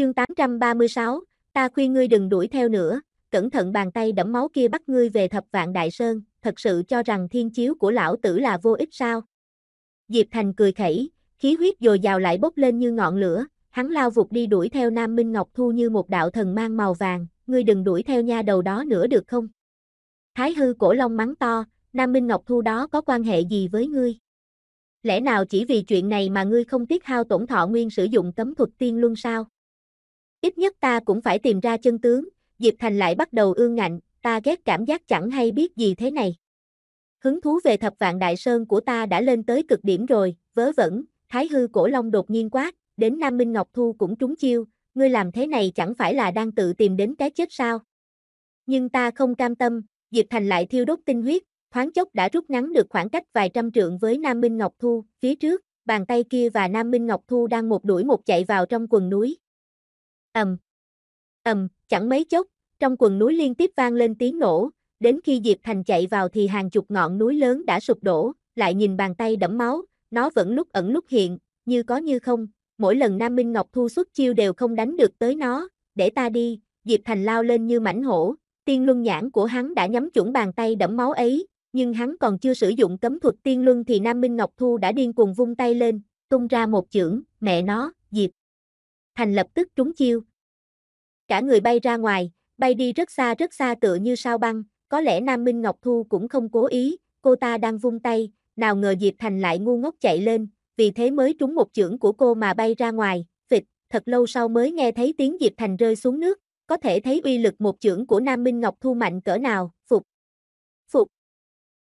Chương 836, ta khuyên ngươi đừng đuổi theo nữa, cẩn thận bàn tay đẫm máu kia bắt ngươi về thập vạn đại sơn, thật sự cho rằng thiên chiếu của lão tử là vô ích sao? Diệp Thành cười khẩy, khí huyết dồi dào lại bốc lên như ngọn lửa, hắn lao vụt đi đuổi theo Nam Minh Ngọc Thu như một đạo thần mang màu vàng, ngươi đừng đuổi theo nha đầu đó nữa được không? Thái hư cổ long mắng to, Nam Minh Ngọc Thu đó có quan hệ gì với ngươi? Lẽ nào chỉ vì chuyện này mà ngươi không tiếc hao tổn thọ nguyên sử dụng cấm thuật tiên luân sao? Ít nhất ta cũng phải tìm ra chân tướng, Diệp Thành lại bắt đầu ương ngạnh, ta ghét cảm giác chẳng hay biết gì thế này. Hứng thú về thập vạn đại sơn của ta đã lên tới cực điểm rồi, vớ vẩn, thái hư cổ long đột nhiên quát, đến Nam Minh Ngọc Thu cũng trúng chiêu, ngươi làm thế này chẳng phải là đang tự tìm đến cái chết sao. Nhưng ta không cam tâm, Diệp Thành lại thiêu đốt tinh huyết, thoáng chốc đã rút ngắn được khoảng cách vài trăm trượng với Nam Minh Ngọc Thu, phía trước, bàn tay kia và Nam Minh Ngọc Thu đang một đuổi một chạy vào trong quần núi, ầm. ầm, chẳng mấy chốc, trong quần núi liên tiếp vang lên tiếng nổ, đến khi Diệp Thành chạy vào thì hàng chục ngọn núi lớn đã sụp đổ, lại nhìn bàn tay đẫm máu, nó vẫn lúc ẩn lúc hiện, như có như không, mỗi lần Nam Minh Ngọc thu xuất chiêu đều không đánh được tới nó, để ta đi, Diệp Thành lao lên như mảnh hổ, tiên luân nhãn của hắn đã nhắm chuẩn bàn tay đẫm máu ấy, nhưng hắn còn chưa sử dụng cấm thuật tiên luân thì Nam Minh Ngọc Thu đã điên cuồng vung tay lên, tung ra một chưởng, mẹ nó, Diệp. Thành lập tức trúng chiêu, cả người bay ra ngoài, bay đi rất xa rất xa tựa như sao băng, có lẽ Nam Minh Ngọc Thu cũng không cố ý, cô ta đang vung tay, nào ngờ Diệp Thành lại ngu ngốc chạy lên, vì thế mới trúng một chưởng của cô mà bay ra ngoài, vịt, thật lâu sau mới nghe thấy tiếng Diệp Thành rơi xuống nước, có thể thấy uy lực một chưởng của Nam Minh Ngọc Thu mạnh cỡ nào, phục, phục.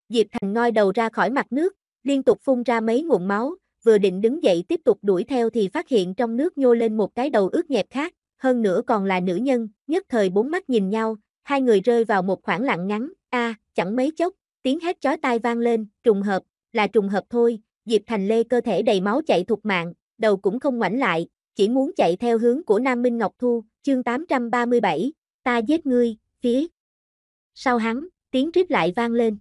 Diệp Thành ngoi đầu ra khỏi mặt nước, liên tục phun ra mấy ngụm máu, vừa định đứng dậy tiếp tục đuổi theo thì phát hiện trong nước nhô lên một cái đầu ướt nhẹp khác, hơn nữa còn là nữ nhân, nhất thời bốn mắt nhìn nhau, hai người rơi vào một khoảng lặng ngắn, a, à, chẳng mấy chốc, tiếng hét chói tai vang lên, trùng hợp, là trùng hợp thôi, Diệp Thành Lê cơ thể đầy máu chạy thục mạng, đầu cũng không ngoảnh lại, chỉ muốn chạy theo hướng của Nam Minh Ngọc Thu, chương 837, ta giết ngươi, phía. Sau hắn, tiếng rít lại vang lên.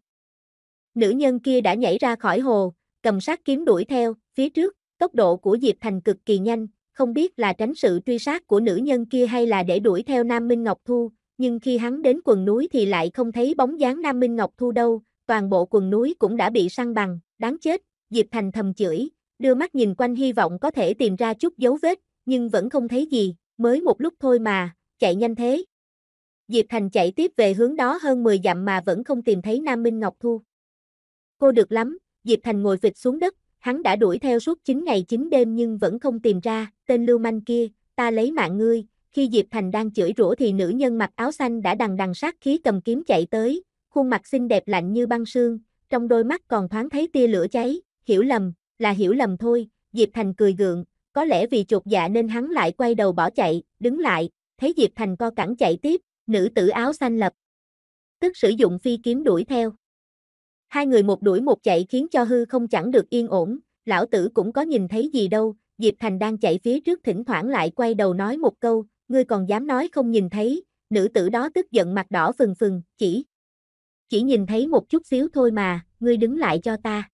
Nữ nhân kia đã nhảy ra khỏi hồ, cầm sát kiếm đuổi theo, phía trước, tốc độ của Diệp Thành cực kỳ nhanh, không biết là tránh sự truy sát của nữ nhân kia hay là để đuổi theo Nam Minh Ngọc Thu, nhưng khi hắn đến quần núi thì lại không thấy bóng dáng Nam Minh Ngọc Thu đâu, toàn bộ quần núi cũng đã bị săn bằng, đáng chết, Diệp Thành thầm chửi, đưa mắt nhìn quanh hy vọng có thể tìm ra chút dấu vết, nhưng vẫn không thấy gì, mới một lúc thôi mà, chạy nhanh thế. Diệp Thành chạy tiếp về hướng đó hơn 10 dặm mà vẫn không tìm thấy Nam Minh Ngọc Thu. Cô được lắm, Diệp Thành ngồi phịch xuống đất, hắn đã đuổi theo suốt 9 ngày 9 đêm nhưng vẫn không tìm ra, tên lưu manh kia, ta lấy mạng ngươi, khi Diệp Thành đang chửi rủa thì nữ nhân mặc áo xanh đã đằng đằng sát khí cầm kiếm chạy tới, khuôn mặt xinh đẹp lạnh như băng sương, trong đôi mắt còn thoáng thấy tia lửa cháy, hiểu lầm, là hiểu lầm thôi, Diệp Thành cười gượng, có lẽ vì chột dạ nên hắn lại quay đầu bỏ chạy, đứng lại, thấy Diệp Thành co cẳng chạy tiếp, nữ tử áo xanh lập. Tức sử dụng phi kiếm đuổi theo. Hai người một đuổi một chạy khiến cho hư không chẳng được yên ổn, lão tử cũng có nhìn thấy gì đâu, Diệp Thành đang chạy phía trước thỉnh thoảng lại quay đầu nói một câu, ngươi còn dám nói không nhìn thấy, nữ tử đó tức giận mặt đỏ phừng phừng, chỉ. Chỉ nhìn thấy một chút xíu thôi mà, ngươi đứng lại cho ta.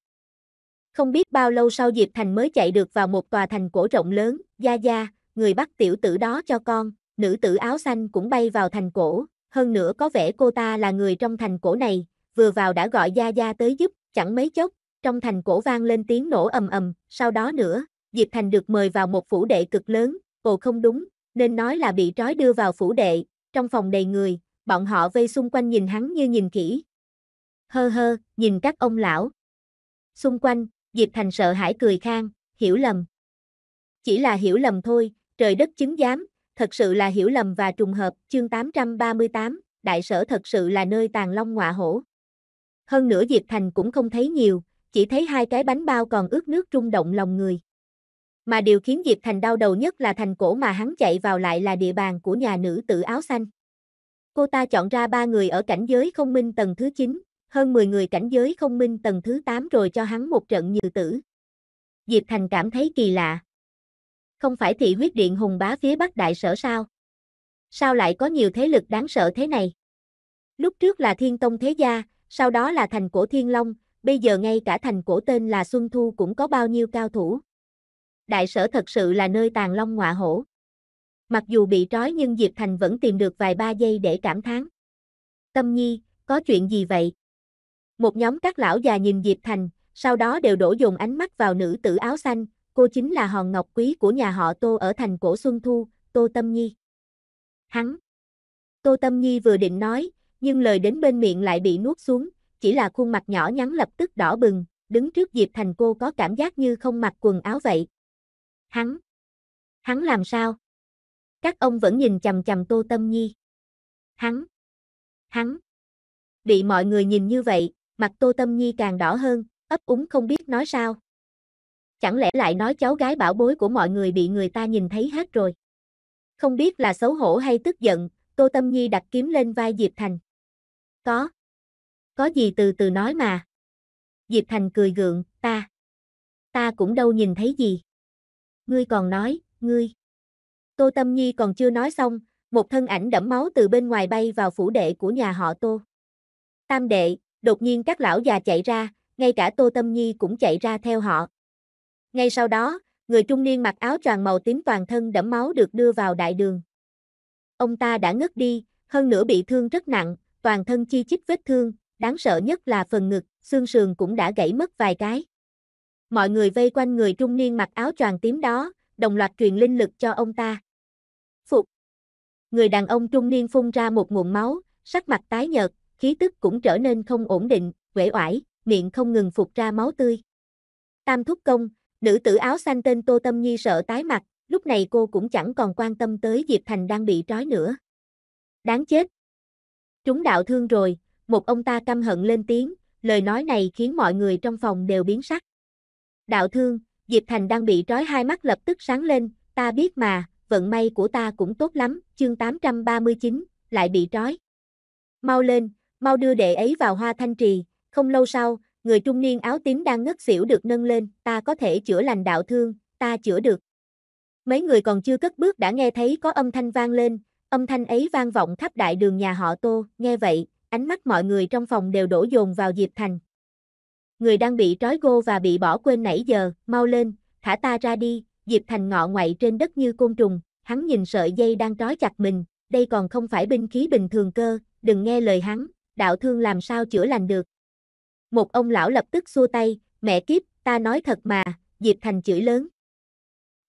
Không biết bao lâu sau Diệp Thành mới chạy được vào một tòa thành cổ rộng lớn, gia gia, người bắt tiểu tử đó cho con, nữ tử áo xanh cũng bay vào thành cổ, hơn nữa có vẻ cô ta là người trong thành cổ này, vừa vào đã gọi Gia Gia tới giúp, chẳng mấy chốc, trong thành cổ vang lên tiếng nổ ầm ầm, sau đó nữa, Diệp Thành được mời vào một phủ đệ cực lớn, ồ không đúng, nên nói là bị trói đưa vào phủ đệ, trong phòng đầy người, bọn họ vây xung quanh nhìn hắn như nhìn kỹ. Hơ hơ, nhìn các ông lão. Xung quanh, Diệp Thành sợ hãi cười khang, hiểu lầm. Chỉ là hiểu lầm thôi, trời đất chứng giám, thật sự là hiểu lầm và trùng hợp, chương 838, đại sở thật sự là nơi tàn long ngọa hổ hơn nữa Diệp Thành cũng không thấy nhiều, chỉ thấy hai cái bánh bao còn ướt nước rung động lòng người. Mà điều khiến Diệp Thành đau đầu nhất là thành cổ mà hắn chạy vào lại là địa bàn của nhà nữ tử áo xanh. Cô ta chọn ra ba người ở cảnh giới không minh tầng thứ 9, hơn 10 người cảnh giới không minh tầng thứ 8 rồi cho hắn một trận như tử. Diệp Thành cảm thấy kỳ lạ. Không phải thị huyết điện hùng bá phía bắc đại sở sao? Sao lại có nhiều thế lực đáng sợ thế này? Lúc trước là thiên tông thế gia, sau đó là thành cổ Thiên Long, bây giờ ngay cả thành cổ tên là Xuân Thu cũng có bao nhiêu cao thủ. Đại sở thật sự là nơi tàn long ngọa hổ. Mặc dù bị trói nhưng Diệp Thành vẫn tìm được vài ba giây để cảm thán. Tâm nhi, có chuyện gì vậy? Một nhóm các lão già nhìn Diệp Thành, sau đó đều đổ dồn ánh mắt vào nữ tử áo xanh, cô chính là hòn ngọc quý của nhà họ Tô ở thành cổ Xuân Thu, Tô Tâm Nhi. Hắn. Tô Tâm Nhi vừa định nói, nhưng lời đến bên miệng lại bị nuốt xuống, chỉ là khuôn mặt nhỏ nhắn lập tức đỏ bừng, đứng trước Diệp Thành cô có cảm giác như không mặc quần áo vậy. Hắn! Hắn làm sao? Các ông vẫn nhìn chầm chầm Tô Tâm Nhi. Hắn! Hắn! Bị mọi người nhìn như vậy, mặt Tô Tâm Nhi càng đỏ hơn, ấp úng không biết nói sao. Chẳng lẽ lại nói cháu gái bảo bối của mọi người bị người ta nhìn thấy hết rồi. Không biết là xấu hổ hay tức giận, Tô Tâm Nhi đặt kiếm lên vai Diệp Thành. Có. Có gì từ từ nói mà. Diệp Thành cười gượng, ta. Ta cũng đâu nhìn thấy gì. Ngươi còn nói, ngươi. Tô Tâm Nhi còn chưa nói xong, một thân ảnh đẫm máu từ bên ngoài bay vào phủ đệ của nhà họ Tô. Tam đệ, đột nhiên các lão già chạy ra, ngay cả Tô Tâm Nhi cũng chạy ra theo họ. Ngay sau đó, người trung niên mặc áo choàng màu tím toàn thân đẫm máu được đưa vào đại đường. Ông ta đã ngất đi, hơn nữa bị thương rất nặng, toàn thân chi chít vết thương, đáng sợ nhất là phần ngực, xương sườn cũng đã gãy mất vài cái. Mọi người vây quanh người trung niên mặc áo choàng tím đó, đồng loạt truyền linh lực cho ông ta. Phục. Người đàn ông trung niên phun ra một nguồn máu, sắc mặt tái nhợt, khí tức cũng trở nên không ổn định, uể oải, miệng không ngừng phục ra máu tươi. Tam thúc công, nữ tử áo xanh tên Tô Tâm Nhi sợ tái mặt, lúc này cô cũng chẳng còn quan tâm tới Diệp Thành đang bị trói nữa. Đáng chết, chúng đạo thương rồi, một ông ta căm hận lên tiếng, lời nói này khiến mọi người trong phòng đều biến sắc. Đạo thương, Diệp Thành đang bị trói hai mắt lập tức sáng lên, ta biết mà, vận may của ta cũng tốt lắm, chương 839, lại bị trói. Mau lên, mau đưa đệ ấy vào hoa thanh trì, không lâu sau, người trung niên áo tím đang ngất xỉu được nâng lên, ta có thể chữa lành đạo thương, ta chữa được. Mấy người còn chưa cất bước đã nghe thấy có âm thanh vang lên, Âm thanh ấy vang vọng khắp đại đường nhà họ Tô, nghe vậy, ánh mắt mọi người trong phòng đều đổ dồn vào Diệp Thành. Người đang bị trói gô và bị bỏ quên nãy giờ, mau lên, thả ta ra đi, Diệp Thành ngọ ngoại trên đất như côn trùng, hắn nhìn sợi dây đang trói chặt mình, đây còn không phải binh khí bình thường cơ, đừng nghe lời hắn, đạo thương làm sao chữa lành được. Một ông lão lập tức xua tay, mẹ kiếp, ta nói thật mà, Diệp Thành chửi lớn.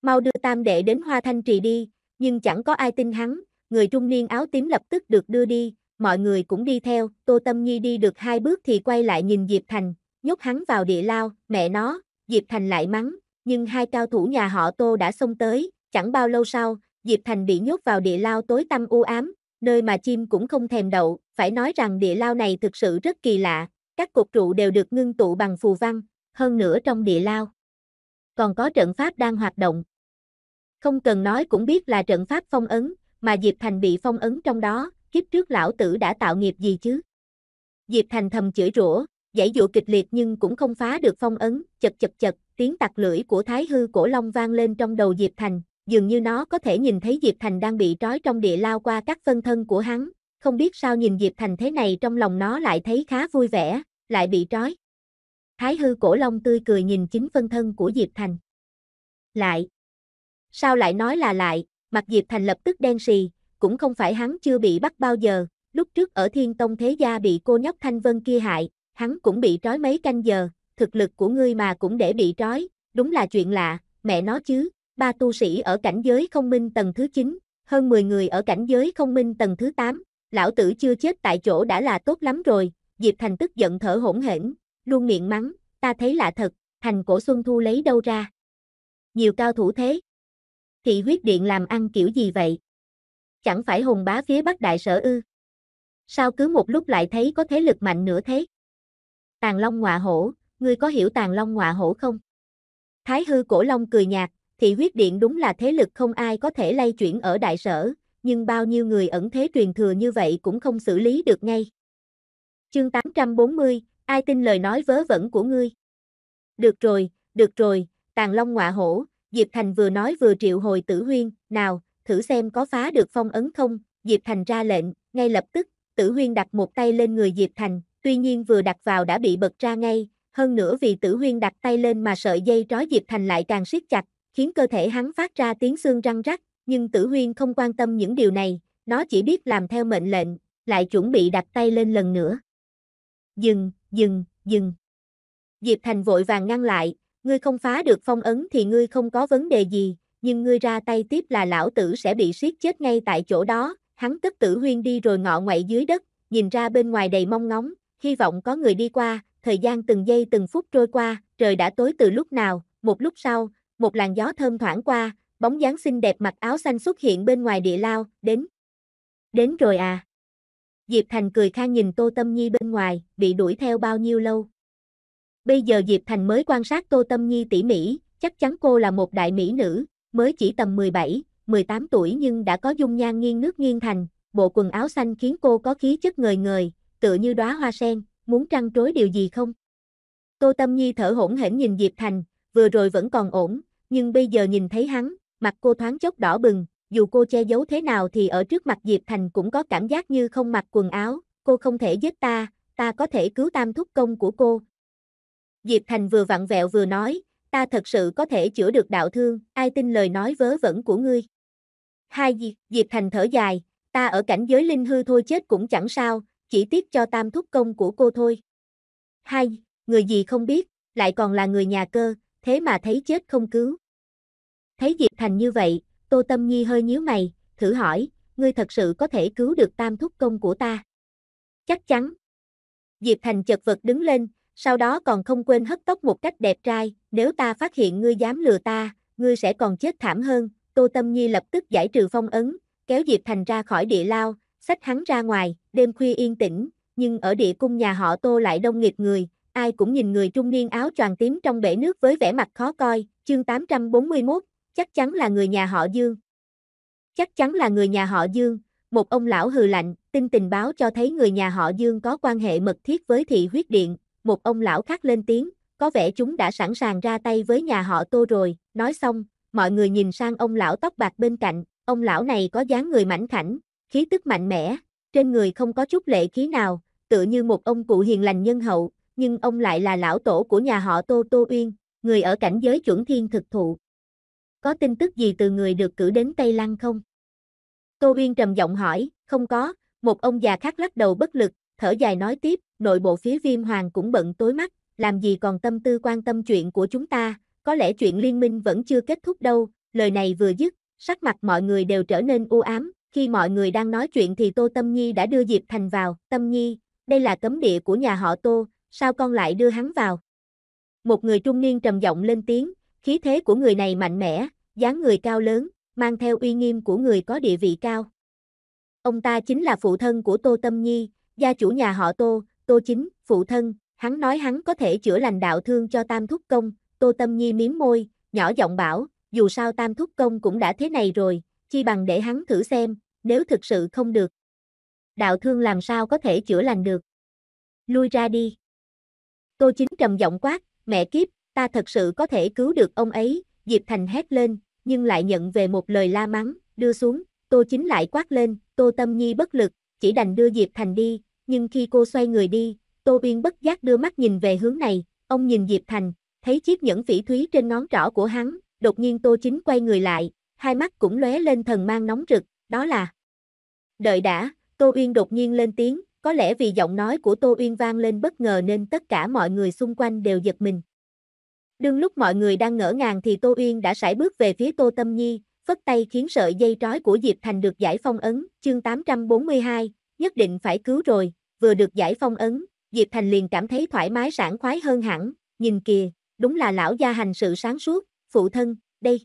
Mau đưa tam đệ đến Hoa Thanh Trì đi, nhưng chẳng có ai tin hắn, người trung niên áo tím lập tức được đưa đi, mọi người cũng đi theo, Tô Tâm Nhi đi được hai bước thì quay lại nhìn Diệp Thành, nhốt hắn vào địa lao, mẹ nó, Diệp Thành lại mắng, nhưng hai cao thủ nhà họ Tô đã xông tới, chẳng bao lâu sau, Diệp Thành bị nhốt vào địa lao tối tăm u ám, nơi mà chim cũng không thèm đậu, phải nói rằng địa lao này thực sự rất kỳ lạ, các cột trụ đều được ngưng tụ bằng phù văn, hơn nữa trong địa lao. Còn có trận pháp đang hoạt động. Không cần nói cũng biết là trận pháp phong ấn, mà Diệp Thành bị phong ấn trong đó, kiếp trước lão tử đã tạo nghiệp gì chứ? Diệp Thành thầm chửi rủa, giải dụ kịch liệt nhưng cũng không phá được phong ấn, chật chật chật, tiếng tặc lưỡi của Thái Hư Cổ Long vang lên trong đầu Diệp Thành, dường như nó có thể nhìn thấy Diệp Thành đang bị trói trong địa lao qua các phân thân của hắn, không biết sao nhìn Diệp Thành thế này trong lòng nó lại thấy khá vui vẻ, lại bị trói. Thái Hư Cổ Long tươi cười nhìn chính phân thân của Diệp Thành. Lại. Sao lại nói là lại, mặc Diệp Thành lập tức đen sì, cũng không phải hắn chưa bị bắt bao giờ, lúc trước ở Thiên Tông Thế Gia bị cô nhóc Thanh Vân kia hại, hắn cũng bị trói mấy canh giờ, thực lực của ngươi mà cũng để bị trói, đúng là chuyện lạ, mẹ nó chứ, ba tu sĩ ở cảnh giới không minh tầng thứ 9, hơn 10 người ở cảnh giới không minh tầng thứ 8, lão tử chưa chết tại chỗ đã là tốt lắm rồi, Diệp Thành tức giận thở hổn hển, luôn miệng mắng, ta thấy lạ thật, thành cổ Xuân Thu lấy đâu ra. Nhiều cao thủ thế, Thị huyết điện làm ăn kiểu gì vậy? Chẳng phải hùng bá phía bắc đại sở ư? Sao cứ một lúc lại thấy có thế lực mạnh nữa thế? Tàn Long ngọa hổ, ngươi có hiểu Tàn Long ngọa hổ không? Thái hư cổ long cười nhạt, thị huyết điện đúng là thế lực không ai có thể lay chuyển ở đại sở, nhưng bao nhiêu người ẩn thế truyền thừa như vậy cũng không xử lý được ngay. Chương 840, ai tin lời nói vớ vẩn của ngươi? Được rồi, được rồi, Tàn Long ngọa hổ, Diệp Thành vừa nói vừa triệu hồi tử huyên, nào, thử xem có phá được phong ấn không, Diệp Thành ra lệnh, ngay lập tức, tử huyên đặt một tay lên người Diệp Thành, tuy nhiên vừa đặt vào đã bị bật ra ngay, hơn nữa vì tử huyên đặt tay lên mà sợi dây trói Diệp Thành lại càng siết chặt, khiến cơ thể hắn phát ra tiếng xương răng rắc, nhưng tử huyên không quan tâm những điều này, nó chỉ biết làm theo mệnh lệnh, lại chuẩn bị đặt tay lên lần nữa. Dừng, dừng, dừng. Diệp Thành vội vàng ngăn lại, Ngươi không phá được phong ấn thì ngươi không có vấn đề gì, nhưng ngươi ra tay tiếp là lão tử sẽ bị siết chết ngay tại chỗ đó, hắn tức tử huyên đi rồi ngọ ngoại dưới đất, nhìn ra bên ngoài đầy mong ngóng, hy vọng có người đi qua, thời gian từng giây từng phút trôi qua, trời đã tối từ lúc nào, một lúc sau, một làn gió thơm thoảng qua, bóng dáng xinh đẹp mặc áo xanh xuất hiện bên ngoài địa lao, đến. Đến rồi à. Diệp Thành cười khang nhìn Tô Tâm Nhi bên ngoài, bị đuổi theo bao nhiêu lâu. Bây giờ Diệp Thành mới quan sát Tô Tâm Nhi tỉ mỉ, chắc chắn cô là một đại mỹ nữ, mới chỉ tầm 17, 18 tuổi nhưng đã có dung nhan nghiêng nước nghiêng thành, bộ quần áo xanh khiến cô có khí chất người người, tựa như đóa hoa sen, muốn trăn trối điều gì không? Tô Tâm Nhi thở hổn hển nhìn Diệp Thành, vừa rồi vẫn còn ổn, nhưng bây giờ nhìn thấy hắn, mặt cô thoáng chốc đỏ bừng, dù cô che giấu thế nào thì ở trước mặt Diệp Thành cũng có cảm giác như không mặc quần áo, cô không thể giết ta, ta có thể cứu tam thúc công của cô, Diệp Thành vừa vặn vẹo vừa nói, ta thật sự có thể chữa được đạo thương, ai tin lời nói vớ vẩn của ngươi. Hai Diệp, Diệp Thành thở dài, ta ở cảnh giới linh hư thôi chết cũng chẳng sao, chỉ tiếc cho tam thúc công của cô thôi. Hai, người gì không biết, lại còn là người nhà cơ, thế mà thấy chết không cứu. Thấy Diệp Thành như vậy, Tô Tâm Nhi hơi nhíu mày, thử hỏi, ngươi thật sự có thể cứu được tam thúc công của ta? Chắc chắn. Diệp Thành chật vật đứng lên, sau đó còn không quên hất tóc một cách đẹp trai, nếu ta phát hiện ngươi dám lừa ta, ngươi sẽ còn chết thảm hơn, Tô Tâm Nhi lập tức giải trừ phong ấn, kéo Diệp Thành ra khỏi địa lao, xách hắn ra ngoài, đêm khuya yên tĩnh, nhưng ở địa cung nhà họ Tô lại đông nghịt người, ai cũng nhìn người trung niên áo choàng tím trong bể nước với vẻ mặt khó coi, chương 841, chắc chắn là người nhà họ Dương. Chắc chắn là người nhà họ Dương, một ông lão hừ lạnh, tin tình báo cho thấy người nhà họ Dương có quan hệ mật thiết với thị huyết điện, một ông lão khác lên tiếng, có vẻ chúng đã sẵn sàng ra tay với nhà họ Tô rồi, nói xong, mọi người nhìn sang ông lão tóc bạc bên cạnh, ông lão này có dáng người mảnh khảnh, khí tức mạnh mẽ, trên người không có chút lệ khí nào, tựa như một ông cụ hiền lành nhân hậu, nhưng ông lại là lão tổ của nhà họ Tô Tô Uyên, người ở cảnh giới chuẩn thiên thực thụ. Có tin tức gì từ người được cử đến Tây Lăng không? Tô Uyên trầm giọng hỏi, không có, một ông già khác lắc đầu bất lực, thở dài nói tiếp, nội bộ phía viêm hoàng cũng bận tối mắt, làm gì còn tâm tư quan tâm chuyện của chúng ta, có lẽ chuyện liên minh vẫn chưa kết thúc đâu, lời này vừa dứt, sắc mặt mọi người đều trở nên u ám, khi mọi người đang nói chuyện thì Tô Tâm Nhi đã đưa Diệp Thành vào, Tâm Nhi, đây là cấm địa của nhà họ Tô, sao con lại đưa hắn vào? Một người trung niên trầm giọng lên tiếng, khí thế của người này mạnh mẽ, dáng người cao lớn, mang theo uy nghiêm của người có địa vị cao. Ông ta chính là phụ thân của Tô Tâm Nhi, gia chủ nhà họ Tô, Tô Chính, phụ thân, hắn nói hắn có thể chữa lành đạo thương cho Tam Thúc Công, Tô Tâm Nhi miếm môi, nhỏ giọng bảo, dù sao Tam Thúc Công cũng đã thế này rồi, chi bằng để hắn thử xem, nếu thực sự không được. Đạo thương làm sao có thể chữa lành được. Lui ra đi. Tô Chính trầm giọng quát, mẹ kiếp, ta thật sự có thể cứu được ông ấy, Diệp Thành hét lên, nhưng lại nhận về một lời la mắng, đưa xuống, Tô Chính lại quát lên, Tô Tâm Nhi bất lực, chỉ đành đưa Diệp Thành đi, nhưng khi cô xoay người đi, Tô Biên bất giác đưa mắt nhìn về hướng này, ông nhìn Diệp Thành, thấy chiếc nhẫn phỉ thúy trên ngón trỏ của hắn, đột nhiên Tô Chính quay người lại, hai mắt cũng lóe lên thần mang nóng rực, đó là Đợi đã, Tô Uyên đột nhiên lên tiếng, có lẽ vì giọng nói của Tô Uyên vang lên bất ngờ nên tất cả mọi người xung quanh đều giật mình. Đương lúc mọi người đang ngỡ ngàng thì Tô Uyên đã sải bước về phía Tô Tâm Nhi, phất tay khiến sợi dây trói của Diệp Thành được giải phong ấn, chương 842, nhất định phải cứu rồi, vừa được giải phong ấn, Diệp Thành liền cảm thấy thoải mái sảng khoái hơn hẳn, nhìn kìa, đúng là lão gia hành sự sáng suốt, phụ thân, đây.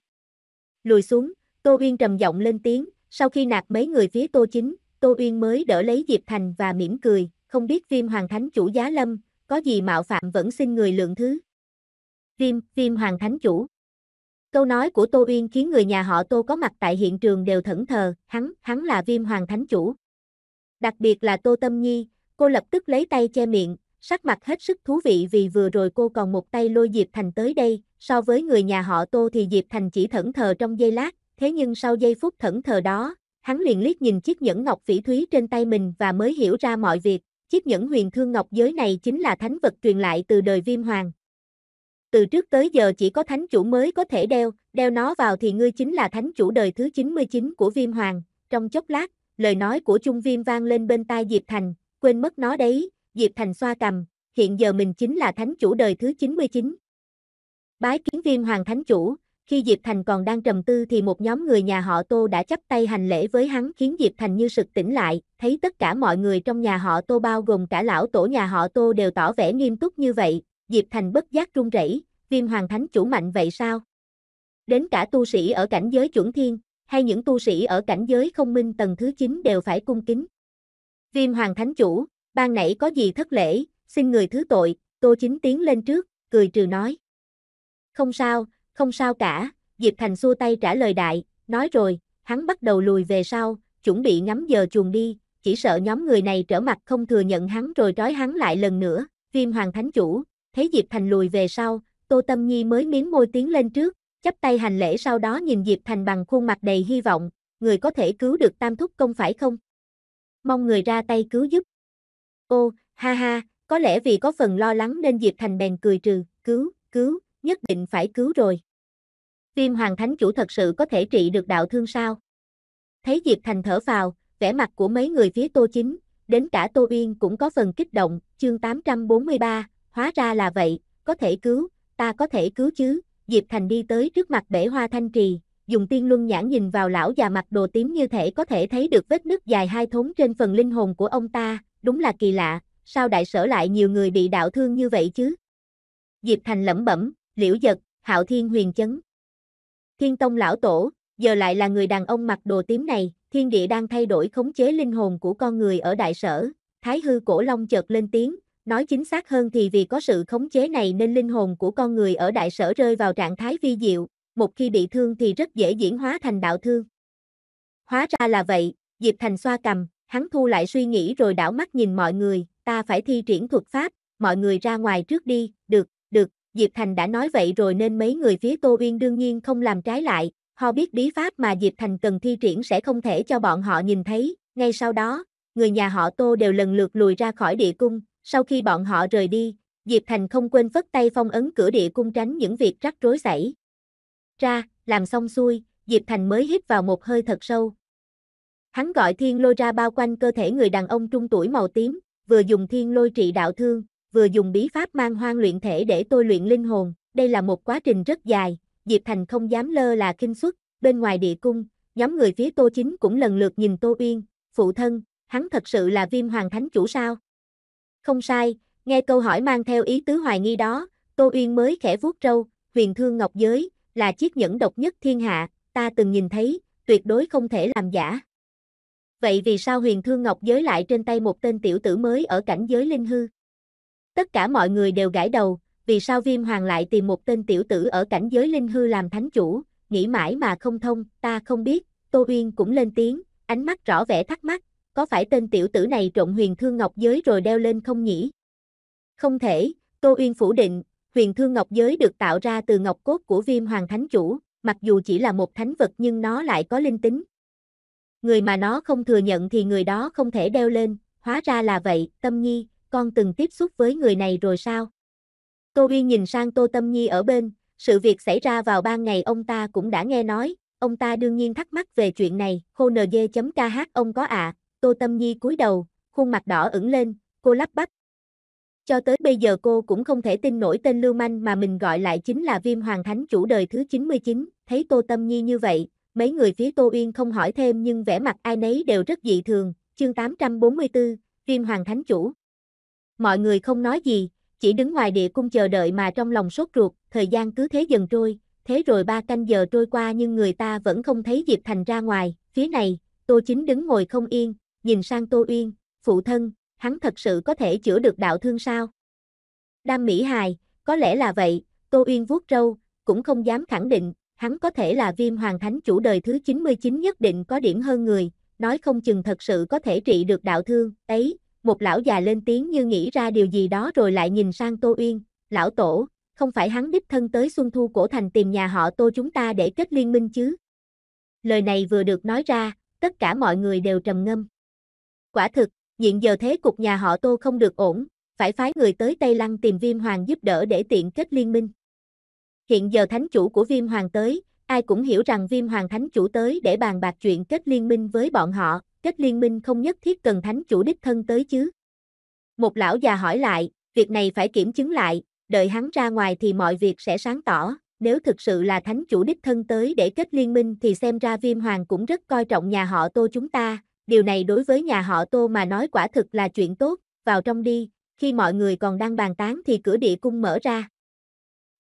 Lùi xuống, Tô Uyên trầm giọng lên tiếng, sau khi nạt mấy người phía Tô Chính, Tô Uyên mới đỡ lấy Diệp Thành và mỉm cười, không biết phim Hoàng Thánh Chủ Giá Lâm, có gì mạo phạm vẫn xin người lượng thứ. Phim, phim Hoàng Thánh Chủ. Câu nói của Tô Uyên khiến người nhà họ Tô có mặt tại hiện trường đều thẫn thờ, hắn, hắn là viêm hoàng thánh chủ. Đặc biệt là Tô Tâm Nhi, Cô lập tức lấy tay che miệng, sắc mặt hết sức thú vị vì vừa rồi cô còn một tay lôi Diệp Thành tới đây, so với người nhà họ Tô thì Diệp Thành chỉ thẫn thờ trong giây lát, thế nhưng sau giây phút thẫn thờ đó, hắn liền liếc nhìn chiếc nhẫn ngọc phỉ thúy trên tay mình và mới hiểu ra mọi việc, chiếc nhẫn huyền thương ngọc giới này chính là thánh vật truyền lại từ đời viêm hoàng. Từ trước tới giờ chỉ có thánh chủ mới có thể đeo, đeo nó vào thì ngươi chính là thánh chủ đời thứ 99 của viêm hoàng, trong chốc lát, lời nói của Trung Viêm vang lên bên tai Diệp Thành, quên mất nó đấy, Diệp Thành xoa cầm, hiện giờ mình chính là thánh chủ đời thứ 99. Bái kiến viêm hoàng thánh chủ, khi Diệp Thành còn đang trầm tư thì một nhóm người nhà họ Tô đã chấp tay hành lễ với hắn khiến Diệp Thành như sực tỉnh lại, thấy tất cả mọi người trong nhà họ Tô bao gồm cả lão tổ nhà họ Tô đều tỏ vẻ nghiêm túc như vậy, Diệp Thành bất giác run rẩy, viêm hoàng thánh chủ mạnh vậy sao? Đến cả tu sĩ ở cảnh giới chuẩn thiên, hay những tu sĩ ở cảnh giới không minh tầng thứ 9 đều phải cung kính. Viêm hoàng thánh chủ, ban nãy có gì thất lễ, xin người thứ tội, Tô Chính tiến lên trước, cười trừ nói. Không sao, không sao cả, Diệp Thành xua tay trả lời đại, nói rồi, hắn bắt đầu lùi về sau, chuẩn bị ngắm giờ chuồng đi, chỉ sợ nhóm người này trở mặt không thừa nhận hắn rồi trói hắn lại lần nữa, viêm hoàng thánh chủ, thấy Diệp Thành lùi về sau, Tô Tâm Nhi mới miếng môi tiến lên trước, chắp tay hành lễ sau đó nhìn Diệp Thành bằng khuôn mặt đầy hy vọng, người có thể cứu được tam thúc công phải không? mong người ra tay cứu giúp. Ô, ha ha, có lẽ vì có phần lo lắng nên Diệp Thành bèn cười trừ, cứu, cứu, nhất định phải cứu rồi. Viêm Hoàng Thánh Chủ thật sự có thể trị được đạo thương sao? Thấy Diệp Thành thở phào, vẻ mặt của mấy người phía Tô Chính, đến cả Tô Uyên cũng có phần kích động, chương 843, hóa ra là vậy, có thể cứu, ta có thể cứu chứ, Diệp Thành đi tới trước mặt bể hoa thanh trì, dùng tiên luân nhãn nhìn vào lão già mặc đồ tím như thể có thể thấy được vết nứt dài hai thốn trên phần linh hồn của ông ta, đúng là kỳ lạ, sao đại sở lại nhiều người bị đạo thương như vậy chứ? Diệp Thành lẩm bẩm, liễu giật, hạo thiên huyền chấn. Thiên tông lão tổ, giờ lại là người đàn ông mặc đồ tím này, thiên địa đang thay đổi khống chế linh hồn của con người ở đại sở, thái hư cổ long chợt lên tiếng, nói chính xác hơn thì vì có sự khống chế này nên linh hồn của con người ở đại sở rơi vào trạng thái vi diệu, một khi bị thương thì rất dễ diễn hóa thành đạo thương. Hóa ra là vậy, Diệp Thành xoa cầm, hắn thu lại suy nghĩ rồi đảo mắt nhìn mọi người, ta phải thi triển thuật pháp, mọi người ra ngoài trước đi, được, được, Diệp Thành đã nói vậy rồi nên mấy người phía Tô Uyên đương nhiên không làm trái lại, họ biết bí pháp mà Diệp Thành cần thi triển sẽ không thể cho bọn họ nhìn thấy, ngay sau đó, người nhà họ Tô đều lần lượt lùi ra khỏi địa cung, sau khi bọn họ rời đi, Diệp Thành không quên phất tay phong ấn cửa địa cung tránh những việc rắc rối xảy ra, làm xong xuôi, Diệp Thành mới hít vào một hơi thật sâu. Hắn gọi thiên lôi ra bao quanh cơ thể người đàn ông trung tuổi màu tím, vừa dùng thiên lôi trị đạo thương, vừa dùng bí pháp mang hoang luyện thể để tôi luyện linh hồn, đây là một quá trình rất dài, Diệp Thành không dám lơ là kinh suất. bên ngoài địa cung, nhóm người phía Tô Chính cũng lần lượt nhìn Tô Uyên, phụ thân, hắn thật sự là viêm hoàng thánh chủ sao? Không sai, nghe câu hỏi mang theo ý tứ hoài nghi đó, Tô Uyên mới khẽ vuốt râu, huyền thương ngọc giới, là chiếc nhẫn độc nhất thiên hạ, ta từng nhìn thấy, tuyệt đối không thể làm giả. Vậy vì sao huyền thương ngọc giới lại trên tay một tên tiểu tử mới ở cảnh giới linh hư? Tất cả mọi người đều gãi đầu, vì sao viêm hoàng lại tìm một tên tiểu tử ở cảnh giới linh hư làm thánh chủ, nghĩ mãi mà không thông, ta không biết, Tô Uyên cũng lên tiếng, ánh mắt rõ vẻ thắc mắc, có phải tên tiểu tử này trộn huyền thương ngọc giới rồi đeo lên không nhỉ? Không thể, Tô Uyên phủ định, huyền thương ngọc giới được tạo ra từ ngọc cốt của viêm hoàng thánh chủ, mặc dù chỉ là một thánh vật nhưng nó lại có linh tính. Người mà nó không thừa nhận thì người đó không thể đeo lên, hóa ra là vậy, Tâm Nhi, con từng tiếp xúc với người này rồi sao? Tô Uy nhìn sang Tô Tâm Nhi ở bên, sự việc xảy ra vào ban ngày ông ta cũng đã nghe nói, ông ta đương nhiên thắc mắc về chuyện này, khô nd.kh ông có ạ, à, Tô Tâm Nhi cúi đầu, khuôn mặt đỏ ửng lên, cô lắp bắp, cho tới bây giờ cô cũng không thể tin nổi tên lưu manh mà mình gọi lại chính là viêm hoàng thánh chủ đời thứ 99, thấy Tô Tâm Nhi như vậy, mấy người phía Tô Uyên không hỏi thêm nhưng vẻ mặt ai nấy đều rất dị thường, chương 844, viêm hoàng thánh chủ. Mọi người không nói gì, chỉ đứng ngoài địa cung chờ đợi mà trong lòng sốt ruột, thời gian cứ thế dần trôi, thế rồi ba canh giờ trôi qua nhưng người ta vẫn không thấy Diệp Thành ra ngoài, phía này, Tô Chính đứng ngồi không yên, nhìn sang Tô Uyên, phụ thân, hắn thật sự có thể chữa được đạo thương sao? Đam Mỹ Hài, có lẽ là vậy, Tô Uyên vuốt râu, cũng không dám khẳng định, hắn có thể là viêm hoàng thánh chủ đời thứ 99 nhất định có điểm hơn người, nói không chừng thật sự có thể trị được đạo thương, ấy, một lão già lên tiếng như nghĩ ra điều gì đó rồi lại nhìn sang Tô Uyên, lão tổ, không phải hắn đích thân tới Xuân Thu Cổ Thành tìm nhà họ Tô chúng ta để kết liên minh chứ. Lời này vừa được nói ra, tất cả mọi người đều trầm ngâm. Quả thực, Hiện giờ thế cục nhà họ Tô không được ổn, phải phái người tới Tây Lăng tìm Viêm Hoàng giúp đỡ để tiện kết liên minh. Hiện giờ thánh chủ của Viêm Hoàng tới, ai cũng hiểu rằng Viêm Hoàng thánh chủ tới để bàn bạc chuyện kết liên minh với bọn họ, kết liên minh không nhất thiết cần thánh chủ đích thân tới chứ. Một lão già hỏi lại, việc này phải kiểm chứng lại, đợi hắn ra ngoài thì mọi việc sẽ sáng tỏ, nếu thực sự là thánh chủ đích thân tới để kết liên minh thì xem ra Viêm Hoàng cũng rất coi trọng nhà họ Tô chúng ta, điều này đối với nhà họ Tô mà nói quả thực là chuyện tốt, vào trong đi, khi mọi người còn đang bàn tán thì cửa địa cung mở ra.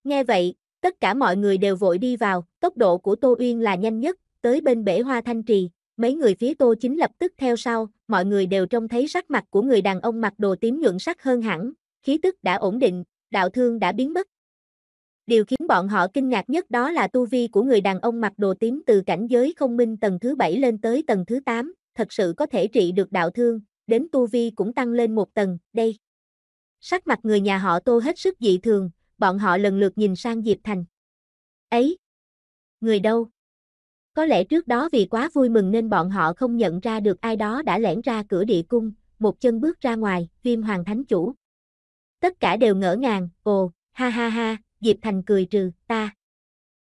Nghe vậy, tất cả mọi người đều vội đi vào, tốc độ của Tô Uyên là nhanh nhất, tới bên bể hoa thanh trì, mấy người phía Tô chính lập tức theo sau, mọi người đều trông thấy sắc mặt của người đàn ông mặc đồ tím nhuận sắc hơn hẳn, khí tức đã ổn định, đạo thương đã biến mất. Điều khiến bọn họ kinh ngạc nhất đó là tu vi của người đàn ông mặc đồ tím từ cảnh giới không minh tầng thứ 7 lên tới tầng thứ 8, thật sự có thể trị được đạo thương, đến tu vi cũng tăng lên một tầng, đây. Sắc mặt người nhà họ Tô hết sức dị thường, bọn họ lần lượt nhìn sang Diệp Thành. Ấy! Người đâu? Có lẽ trước đó vì quá vui mừng nên bọn họ không nhận ra được ai đó đã lẻn ra cửa địa cung, một chân bước ra ngoài, viêm hoàng thánh chủ. Tất cả đều ngỡ ngàng, ồ, ha ha ha, Diệp Thành cười trừ, ta.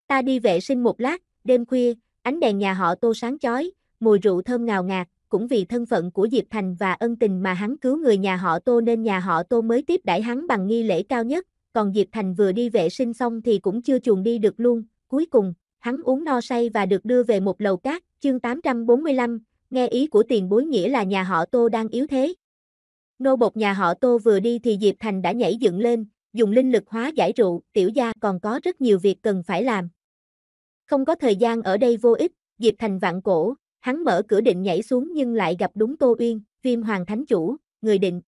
Ta đi vệ sinh một lát, đêm khuya, ánh đèn nhà họ tô sáng chói, mùi rượu thơm ngào ngạt, cũng vì thân phận của Diệp Thành và ân tình mà hắn cứu người nhà họ Tô nên nhà họ Tô mới tiếp đãi hắn bằng nghi lễ cao nhất, còn Diệp Thành vừa đi vệ sinh xong thì cũng chưa chuồn đi được luôn, cuối cùng, hắn uống no say và được đưa về một lầu cát, chương 845, nghe ý của tiền bối nghĩa là nhà họ Tô đang yếu thế. Nô bột nhà họ Tô vừa đi thì Diệp Thành đã nhảy dựng lên, dùng linh lực hóa giải rượu, tiểu gia còn có rất nhiều việc cần phải làm. Không có thời gian ở đây vô ích, Diệp Thành vạn cổ, Hắn mở cửa định nhảy xuống nhưng lại gặp đúng Tô Uyên, viêm hoàng thánh chủ, người định.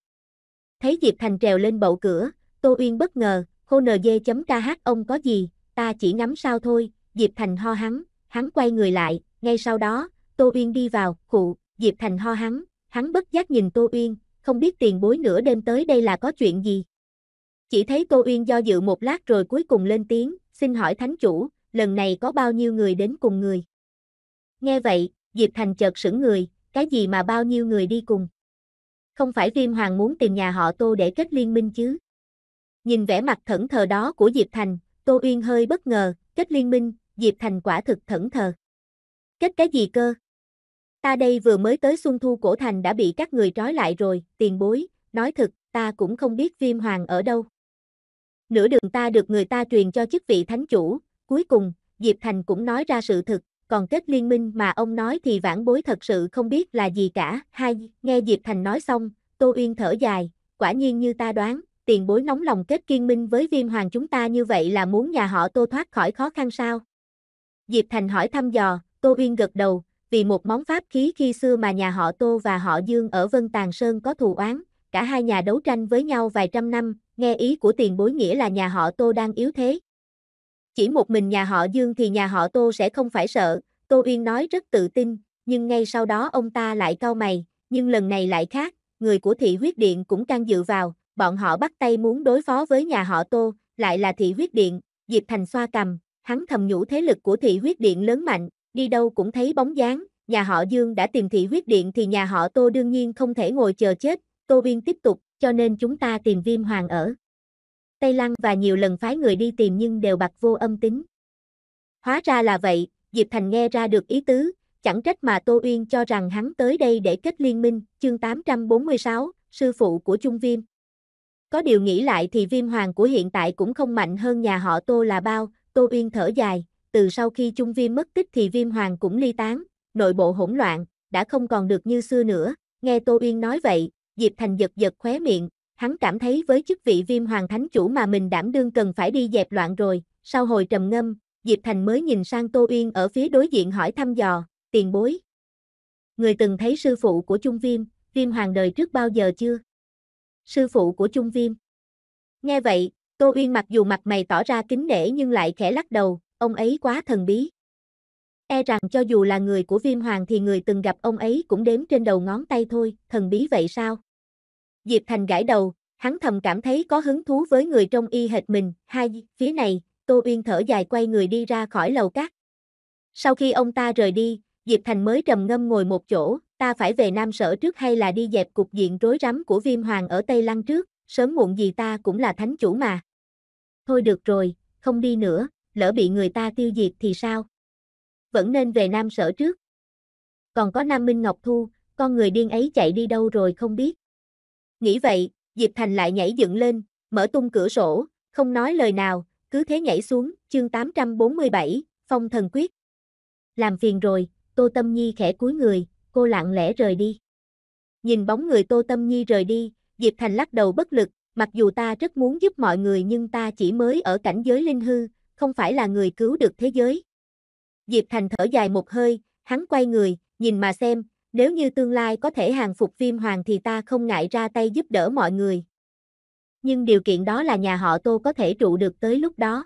Thấy Diệp Thành trèo lên bậu cửa, Tô Uyên bất ngờ, khô nd.kh ông có gì, ta chỉ ngắm sao thôi, Diệp Thành ho hắn, hắn quay người lại, ngay sau đó, Tô Uyên đi vào, cụ Diệp Thành ho hắn, hắn bất giác nhìn Tô Uyên, không biết tiền bối nửa đêm tới đây là có chuyện gì. Chỉ thấy Tô Uyên do dự một lát rồi cuối cùng lên tiếng, xin hỏi thánh chủ, lần này có bao nhiêu người đến cùng người. Nghe vậy, Diệp Thành chợt sững người, cái gì mà bao nhiêu người đi cùng. Không phải Viêm Hoàng muốn tìm nhà họ Tô để kết liên minh chứ. Nhìn vẻ mặt thẫn thờ đó của Diệp Thành, Tô Uyên hơi bất ngờ, kết liên minh, Diệp Thành quả thực thẫn thờ. Kết cái gì cơ? Ta đây vừa mới tới Xuân Thu Cổ Thành đã bị các người trói lại rồi, tiền bối, nói thật, ta cũng không biết Viêm Hoàng ở đâu. Nửa đường ta được người ta truyền cho chức vị thánh chủ, cuối cùng, Diệp Thành cũng nói ra sự thật, còn kết liên minh mà ông nói thì vãn bối thật sự không biết là gì cả. Hai, nghe Diệp Thành nói xong, Tô Uyên thở dài, quả nhiên như ta đoán, tiền bối nóng lòng kết kiên minh với viêm hoàng chúng ta như vậy là muốn nhà họ Tô thoát khỏi khó khăn sao? Diệp Thành hỏi thăm dò, Tô Uyên gật đầu, vì một món pháp khí khi xưa mà nhà họ Tô và họ Dương ở Vân Tàng Sơn có thù oán, cả hai nhà đấu tranh với nhau vài trăm năm, nghe ý của tiền bối nghĩa là nhà họ Tô đang yếu thế. Chỉ một mình nhà họ Dương thì nhà họ Tô sẽ không phải sợ, Tô Uyên nói rất tự tin, nhưng ngay sau đó ông ta lại cau mày, nhưng lần này lại khác, người của thị huyết điện cũng can dự vào, bọn họ bắt tay muốn đối phó với nhà họ Tô, lại là thị huyết điện, Diệp Thành xoa cầm, hắn thầm nhủ thế lực của thị huyết điện lớn mạnh, đi đâu cũng thấy bóng dáng, nhà họ Dương đã tìm thị huyết điện thì nhà họ Tô đương nhiên không thể ngồi chờ chết, Tô Uyên tiếp tục, cho nên chúng ta tìm Viêm Hoàng ở. Tây Lăng và nhiều lần phái người đi tìm nhưng đều bạc vô âm tính. Hóa ra là vậy, Diệp Thành nghe ra được ý tứ, chẳng trách mà Tô Uyên cho rằng hắn tới đây để kết liên minh, chương 846, sư phụ của Trung Viêm. Có điều nghĩ lại thì viêm hoàng của hiện tại cũng không mạnh hơn nhà họ Tô là bao, Tô Uyên thở dài, từ sau khi Trung Viêm mất tích thì viêm hoàng cũng ly tán, nội bộ hỗn loạn, đã không còn được như xưa nữa, nghe Tô Uyên nói vậy, Diệp Thành giật giật khóe miệng, hắn cảm thấy với chức vị viêm hoàng thánh chủ mà mình đảm đương cần phải đi dẹp loạn rồi, sau hồi trầm ngâm, Diệp Thành mới nhìn sang Tô Uyên ở phía đối diện hỏi thăm dò, tiền bối. Người từng thấy sư phụ của Trung Viêm, Viêm Hoàng đời trước bao giờ chưa? Sư phụ của Trung Viêm. Nghe vậy, Tô Uyên mặc dù mặt mày tỏ ra kính nể nhưng lại khẽ lắc đầu, ông ấy quá thần bí. E rằng cho dù là người của Viêm Hoàng thì người từng gặp ông ấy cũng đếm trên đầu ngón tay thôi, thần bí vậy sao? Diệp Thành gãi đầu, hắn thầm cảm thấy có hứng thú với người trong y hệt mình. Hai, phía này, Tô Uyên thở dài quay người đi ra khỏi lầu cát. Sau khi ông ta rời đi, Diệp Thành mới trầm ngâm ngồi một chỗ, ta phải về Nam Sở trước hay là đi dẹp cục diện rối rắm của viêm hoàng ở Tây Lăng trước, sớm muộn gì ta cũng là thánh chủ mà. Thôi được rồi, không đi nữa, lỡ bị người ta tiêu diệt thì sao? Vẫn nên về Nam Sở trước. Còn có Nam Minh Ngọc Thu, con người điên ấy chạy đi đâu rồi không biết. Nghĩ vậy, Diệp Thành lại nhảy dựng lên, mở tung cửa sổ, không nói lời nào, cứ thế nhảy xuống, chương 847, phong thần quyết. Làm phiền rồi, Tô Tâm Nhi khẽ cúi người, cô lặng lẽ rời đi. Nhìn bóng người Tô Tâm Nhi rời đi, Diệp Thành lắc đầu bất lực, mặc dù ta rất muốn giúp mọi người nhưng ta chỉ mới ở cảnh giới linh hư, không phải là người cứu được thế giới. Diệp Thành thở dài một hơi, hắn quay người, nhìn mà xem, nếu như tương lai có thể hàng phục viêm hoàng thì ta không ngại ra tay giúp đỡ mọi người. Nhưng điều kiện đó là nhà họ Tô có thể trụ được tới lúc đó.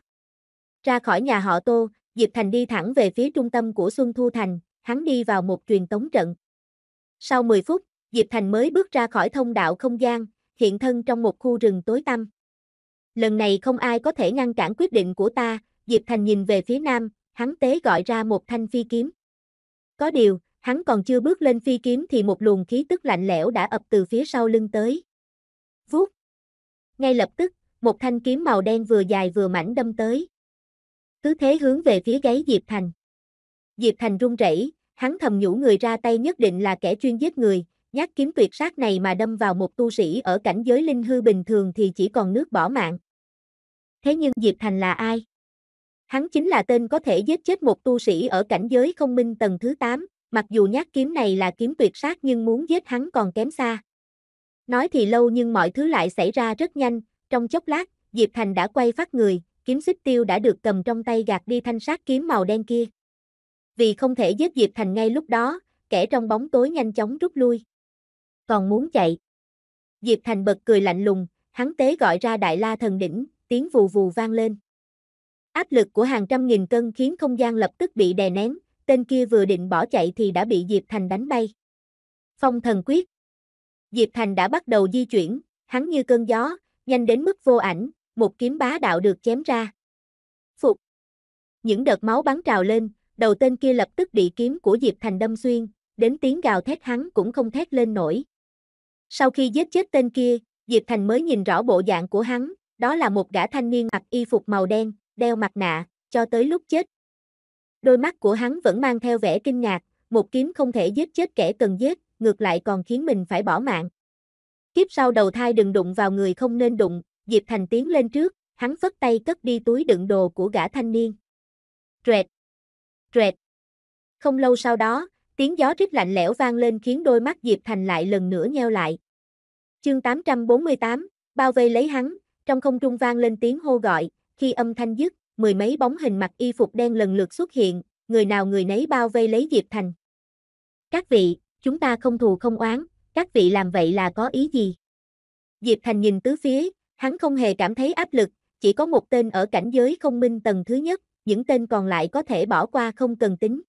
Ra khỏi nhà họ Tô, Diệp Thành đi thẳng về phía trung tâm của Xuân Thu Thành, hắn đi vào một truyền tống trận. Sau 10 phút, Diệp Thành mới bước ra khỏi thông đạo không gian, hiện thân trong một khu rừng tối tăm. Lần này không ai có thể ngăn cản quyết định của ta, Diệp Thành nhìn về phía nam, hắn tế gọi ra một thanh phi kiếm. Có điều, hắn còn chưa bước lên phi kiếm thì một luồng khí tức lạnh lẽo đã ập từ phía sau lưng tới. Vút! Ngay lập tức, một thanh kiếm màu đen vừa dài vừa mảnh đâm tới. Cứ thế hướng về phía gáy Diệp Thành. Diệp Thành run rẩy, hắn thầm nhủ người ra tay nhất định là kẻ chuyên giết người, nhát kiếm tuyệt sát này mà đâm vào một tu sĩ ở cảnh giới linh hư bình thường thì chỉ còn nước bỏ mạng. Thế nhưng Diệp Thành là ai? Hắn chính là tên có thể giết chết một tu sĩ ở cảnh giới không minh tầng thứ 8, mặc dù nhát kiếm này là kiếm tuyệt sát nhưng muốn giết hắn còn kém xa. Nói thì lâu nhưng mọi thứ lại xảy ra rất nhanh, trong chốc lát, Diệp Thành đã quay phát người, kiếm xích tiêu đã được cầm trong tay gạt đi thanh sát kiếm màu đen kia. Vì không thể giết Diệp Thành ngay lúc đó, kẻ trong bóng tối nhanh chóng rút lui. Còn muốn chạy. Diệp Thành bật cười lạnh lùng, hắn tế gọi ra đại la thần đỉnh, tiếng vù vù vang lên. Áp lực của hàng trăm nghìn cân khiến không gian lập tức bị đè nén, tên kia vừa định bỏ chạy thì đã bị Diệp Thành đánh bay. Phong thần quyết. Diệp Thành đã bắt đầu di chuyển, hắn như cơn gió, nhanh đến mức vô ảnh, một kiếm bá đạo được chém ra. Phục. Những đợt máu bắn trào lên, đầu tên kia lập tức bị kiếm của Diệp Thành đâm xuyên, đến tiếng gào thét hắn cũng không thét lên nổi. Sau khi giết chết tên kia, Diệp Thành mới nhìn rõ bộ dạng của hắn, đó là một gã thanh niên mặc y phục màu đen, đeo mặt nạ, cho tới lúc chết, Đôi mắt của hắn vẫn mang theo vẻ kinh ngạc, một kiếm không thể giết chết kẻ cần giết, ngược lại còn khiến mình phải bỏ mạng. Kiếp sau đầu thai đừng đụng vào người không nên đụng, Diệp Thành tiến lên trước, hắn phất tay cất đi túi đựng đồ của gã thanh niên. Rệt! Rệt! Không lâu sau đó, tiếng gió rít lạnh lẽo vang lên khiến đôi mắt Diệp Thành lại lần nữa nheo lại. Chương 848, bao vây lấy hắn, trong không trung vang lên tiếng hô gọi, khi âm thanh dứt, mười mấy bóng hình mặc y phục đen lần lượt xuất hiện, người nào người nấy bao vây lấy Diệp Thành. Các vị, chúng ta không thù không oán, các vị làm vậy là có ý gì? Diệp Thành nhìn tứ phía, hắn không hề cảm thấy áp lực, chỉ có một tên ở cảnh giới không minh tầng thứ nhất, những tên còn lại có thể bỏ qua không cần tính.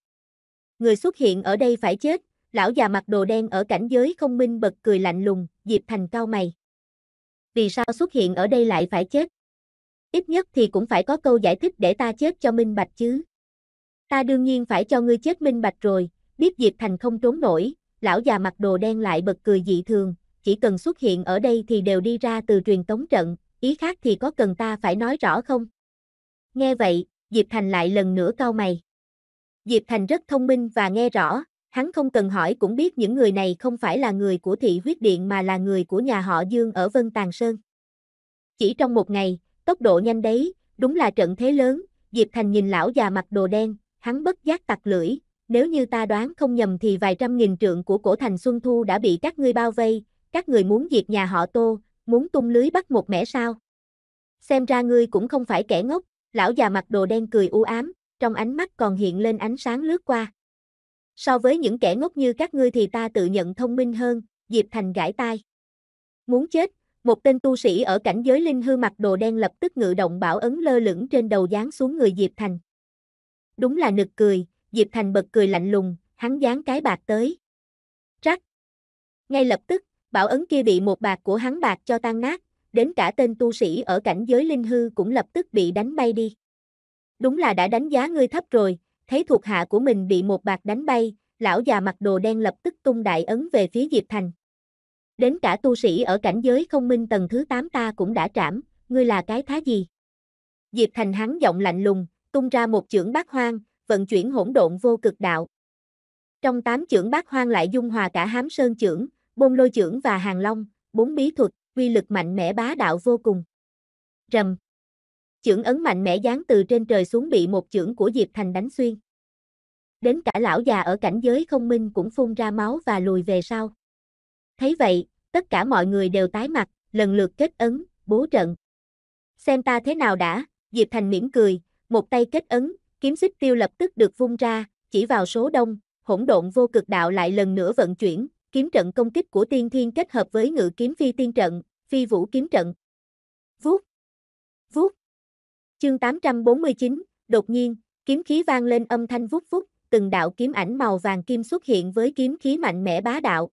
Người xuất hiện ở đây phải chết, lão già mặc đồ đen ở cảnh giới không minh bật cười lạnh lùng, Diệp Thành cao mày. Vì sao xuất hiện ở đây lại phải chết? ít nhất thì cũng phải có câu giải thích để ta chết cho minh bạch chứ. Ta đương nhiên phải cho ngươi chết minh bạch rồi, biết Diệp Thành không trốn nổi, lão già mặc đồ đen lại bật cười dị thường, chỉ cần xuất hiện ở đây thì đều đi ra từ truyền tống trận, ý khác thì có cần ta phải nói rõ không? Nghe vậy, Diệp Thành lại lần nữa cau mày. Diệp Thành rất thông minh và nghe rõ, hắn không cần hỏi cũng biết những người này không phải là người của thị huyết điện mà là người của nhà họ Dương ở Vân Tàng Sơn. Chỉ trong một ngày, tốc độ nhanh đấy, đúng là trận thế lớn, Diệp Thành nhìn lão già mặc đồ đen, hắn bất giác tặc lưỡi, nếu như ta đoán không nhầm thì vài trăm nghìn trượng của cổ thành Xuân Thu đã bị các ngươi bao vây, các người muốn diệt nhà họ Tô, muốn tung lưới bắt một mẻ sao. Xem ra ngươi cũng không phải kẻ ngốc, lão già mặc đồ đen cười u ám, trong ánh mắt còn hiện lên ánh sáng lướt qua. So với những kẻ ngốc như các ngươi thì ta tự nhận thông minh hơn, Diệp Thành gãi tai. Muốn chết, một tên tu sĩ ở cảnh giới linh hư mặc đồ đen lập tức ngự động bảo ấn lơ lửng trên đầu dán xuống người Diệp Thành. Đúng là nực cười, Diệp Thành bật cười lạnh lùng, hắn dán cái bạc tới. trắc Ngay lập tức, bảo ấn kia bị một bạc của hắn bạc cho tan nát, đến cả tên tu sĩ ở cảnh giới linh hư cũng lập tức bị đánh bay đi. Đúng là đã đánh giá ngươi thấp rồi, thấy thuộc hạ của mình bị một bạc đánh bay, lão già mặc đồ đen lập tức tung đại ấn về phía Diệp Thành. Đến cả tu sĩ ở cảnh giới không minh tầng thứ 8 ta cũng đã trảm, ngươi là cái thá gì? Diệp Thành hắn giọng lạnh lùng, tung ra một chưởng bát hoang, vận chuyển hỗn độn vô cực đạo. Trong tám chưởng bát hoang lại dung hòa cả hám sơn chưởng, bôn lôi chưởng và hàng long, bốn bí thuật, uy lực mạnh mẽ bá đạo vô cùng. Rầm. Chưởng ấn mạnh mẽ giáng từ trên trời xuống bị một chưởng của Diệp Thành đánh xuyên. Đến cả lão già ở cảnh giới không minh cũng phun ra máu và lùi về sau. Thấy vậy, tất cả mọi người đều tái mặt, lần lượt kết ấn, bố trận. Xem ta thế nào đã, Diệp Thành mỉm cười, một tay kết ấn, kiếm xích tiêu lập tức được vung ra, chỉ vào số đông, hỗn độn vô cực đạo lại lần nữa vận chuyển, kiếm trận công kích của tiên thiên kết hợp với ngự kiếm phi tiên trận, phi vũ kiếm trận. Vút, vút. Chương 849, đột nhiên, kiếm khí vang lên âm thanh vút vút, từng đạo kiếm ảnh màu vàng kim xuất hiện với kiếm khí mạnh mẽ bá đạo,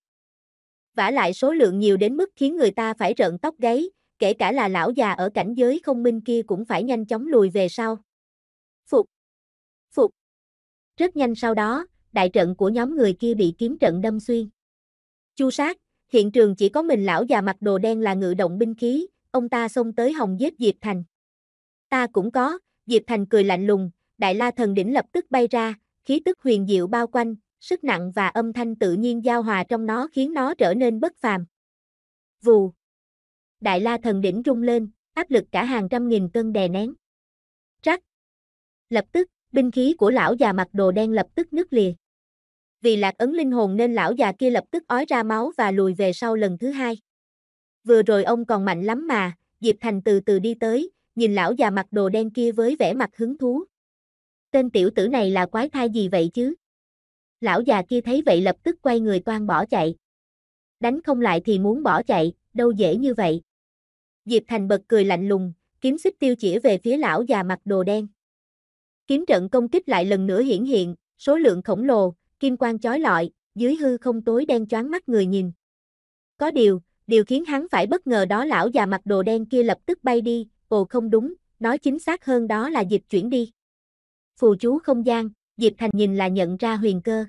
vả lại số lượng nhiều đến mức khiến người ta phải rợn tóc gáy, kể cả là lão già ở cảnh giới không minh kia cũng phải nhanh chóng lùi về sau. Phục. Phục. Rất nhanh sau đó, đại trận của nhóm người kia bị kiếm trận đâm xuyên. Chu sát, hiện trường chỉ có mình lão già mặc đồ đen là ngự động binh khí, ông ta xông tới hồng giết Diệp Thành. Ta cũng có, Diệp Thành cười lạnh lùng, đại la thần đỉnh lập tức bay ra, khí tức huyền diệu bao quanh, sức nặng và âm thanh tự nhiên giao hòa trong nó khiến nó trở nên bất phàm. Vù. Đại la thần đỉnh rung lên, áp lực cả hàng trăm nghìn cân đè nén. Trắc! Lập tức, binh khí của lão già mặc đồ đen lập tức nứt lìa. Vì lạc ấn linh hồn nên lão già kia lập tức ói ra máu và lùi về sau lần thứ hai. Vừa rồi ông còn mạnh lắm mà, Diệp Thành từ từ đi tới, nhìn lão già mặc đồ đen kia với vẻ mặt hứng thú. Tên tiểu tử này là quái thai gì vậy chứ? lão già kia thấy vậy lập tức quay người toan bỏ chạy. Đánh không lại thì muốn bỏ chạy, đâu dễ như vậy. Diệp Thành bật cười lạnh lùng, kiếm xích tiêu chỉ về phía lão già mặc đồ đen. Kiếm trận công kích lại lần nữa hiển hiện, số lượng khổng lồ, kim quang chói lọi, dưới hư không tối đen choáng mắt người nhìn. Có điều, điều khiến hắn phải bất ngờ đó lão già mặc đồ đen kia lập tức bay đi, ồ không đúng, nói chính xác hơn đó là dịch chuyển đi. Phù chú không gian, Diệp Thành nhìn là nhận ra huyền cơ.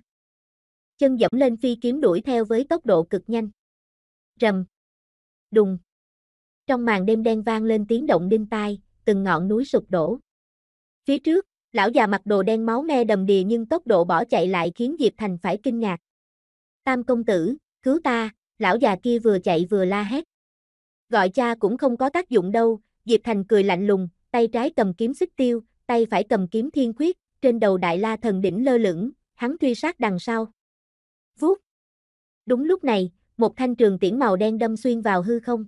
Chân dẫm lên phi kiếm đuổi theo với tốc độ cực nhanh. Rầm. Đùng. Trong màn đêm đen vang lên tiếng động đinh tai, từng ngọn núi sụp đổ. Phía trước, lão già mặc đồ đen máu me đầm đìa nhưng tốc độ bỏ chạy lại khiến Diệp Thành phải kinh ngạc. Tam công tử, cứu ta, lão già kia vừa chạy vừa la hét. Gọi cha cũng không có tác dụng đâu, Diệp Thành cười lạnh lùng, tay trái cầm kiếm xích tiêu, tay phải cầm kiếm thiên khuyết, trên đầu đại la thần đỉnh lơ lửng, hắn truy sát đằng sau. Vút! Đúng lúc này, một thanh trường tiễn màu đen đâm xuyên vào hư không.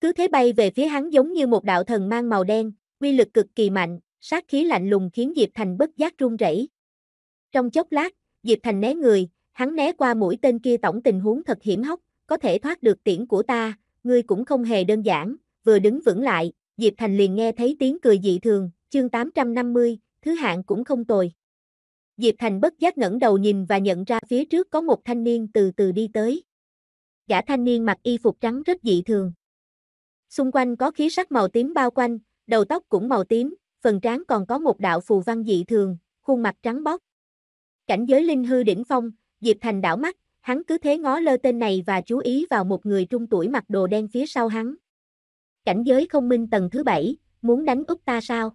Cứ thế bay về phía hắn giống như một đạo thần mang màu đen, uy lực cực kỳ mạnh, sát khí lạnh lùng khiến Diệp Thành bất giác run rẩy. Trong chốc lát, Diệp Thành né người, hắn né qua mũi tên kia tổng tình huống thật hiểm hóc, có thể thoát được tiễn của ta, ngươi cũng không hề đơn giản, vừa đứng vững lại, Diệp Thành liền nghe thấy tiếng cười dị thường, chương 850, thứ hạng cũng không tồi. Diệp Thành bất giác ngẩng đầu nhìn và nhận ra phía trước có một thanh niên từ từ đi tới. Gã thanh niên mặc y phục trắng rất dị thường. Xung quanh có khí sắc màu tím bao quanh, đầu tóc cũng màu tím, phần trán còn có một đạo phù văn dị thường, khuôn mặt trắng bóc. Cảnh giới linh hư đỉnh phong, Diệp Thành đảo mắt, hắn cứ thế ngó lơ tên này và chú ý vào một người trung tuổi mặc đồ đen phía sau hắn. Cảnh giới không minh tầng thứ bảy, muốn đánh úp ta sao?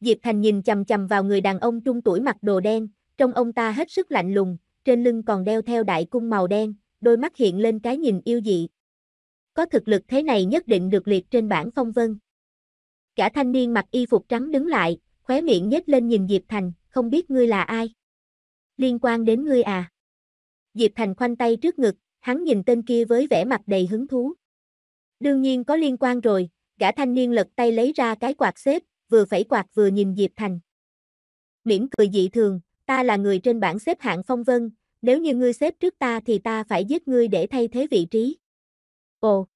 Diệp Thành nhìn chầm chầm vào người đàn ông trung tuổi mặc đồ đen, trong ông ta hết sức lạnh lùng, trên lưng còn đeo theo đại cung màu đen, đôi mắt hiện lên cái nhìn yêu dị. Có thực lực thế này nhất định được liệt trên bảng phong vân. Cả thanh niên mặc y phục trắng đứng lại, khóe miệng nhếch lên nhìn Diệp Thành, không biết ngươi là ai? Liên quan đến ngươi à? Diệp Thành khoanh tay trước ngực, hắn nhìn tên kia với vẻ mặt đầy hứng thú. Đương nhiên có liên quan rồi, gã thanh niên lật tay lấy ra cái quạt xếp, vừa phẩy quạt vừa nhìn Diệp Thành. Mỉm cười dị thường, ta là người trên bảng xếp hạng phong vân, nếu như ngươi xếp trước ta thì ta phải giết ngươi để thay thế vị trí. Ồ!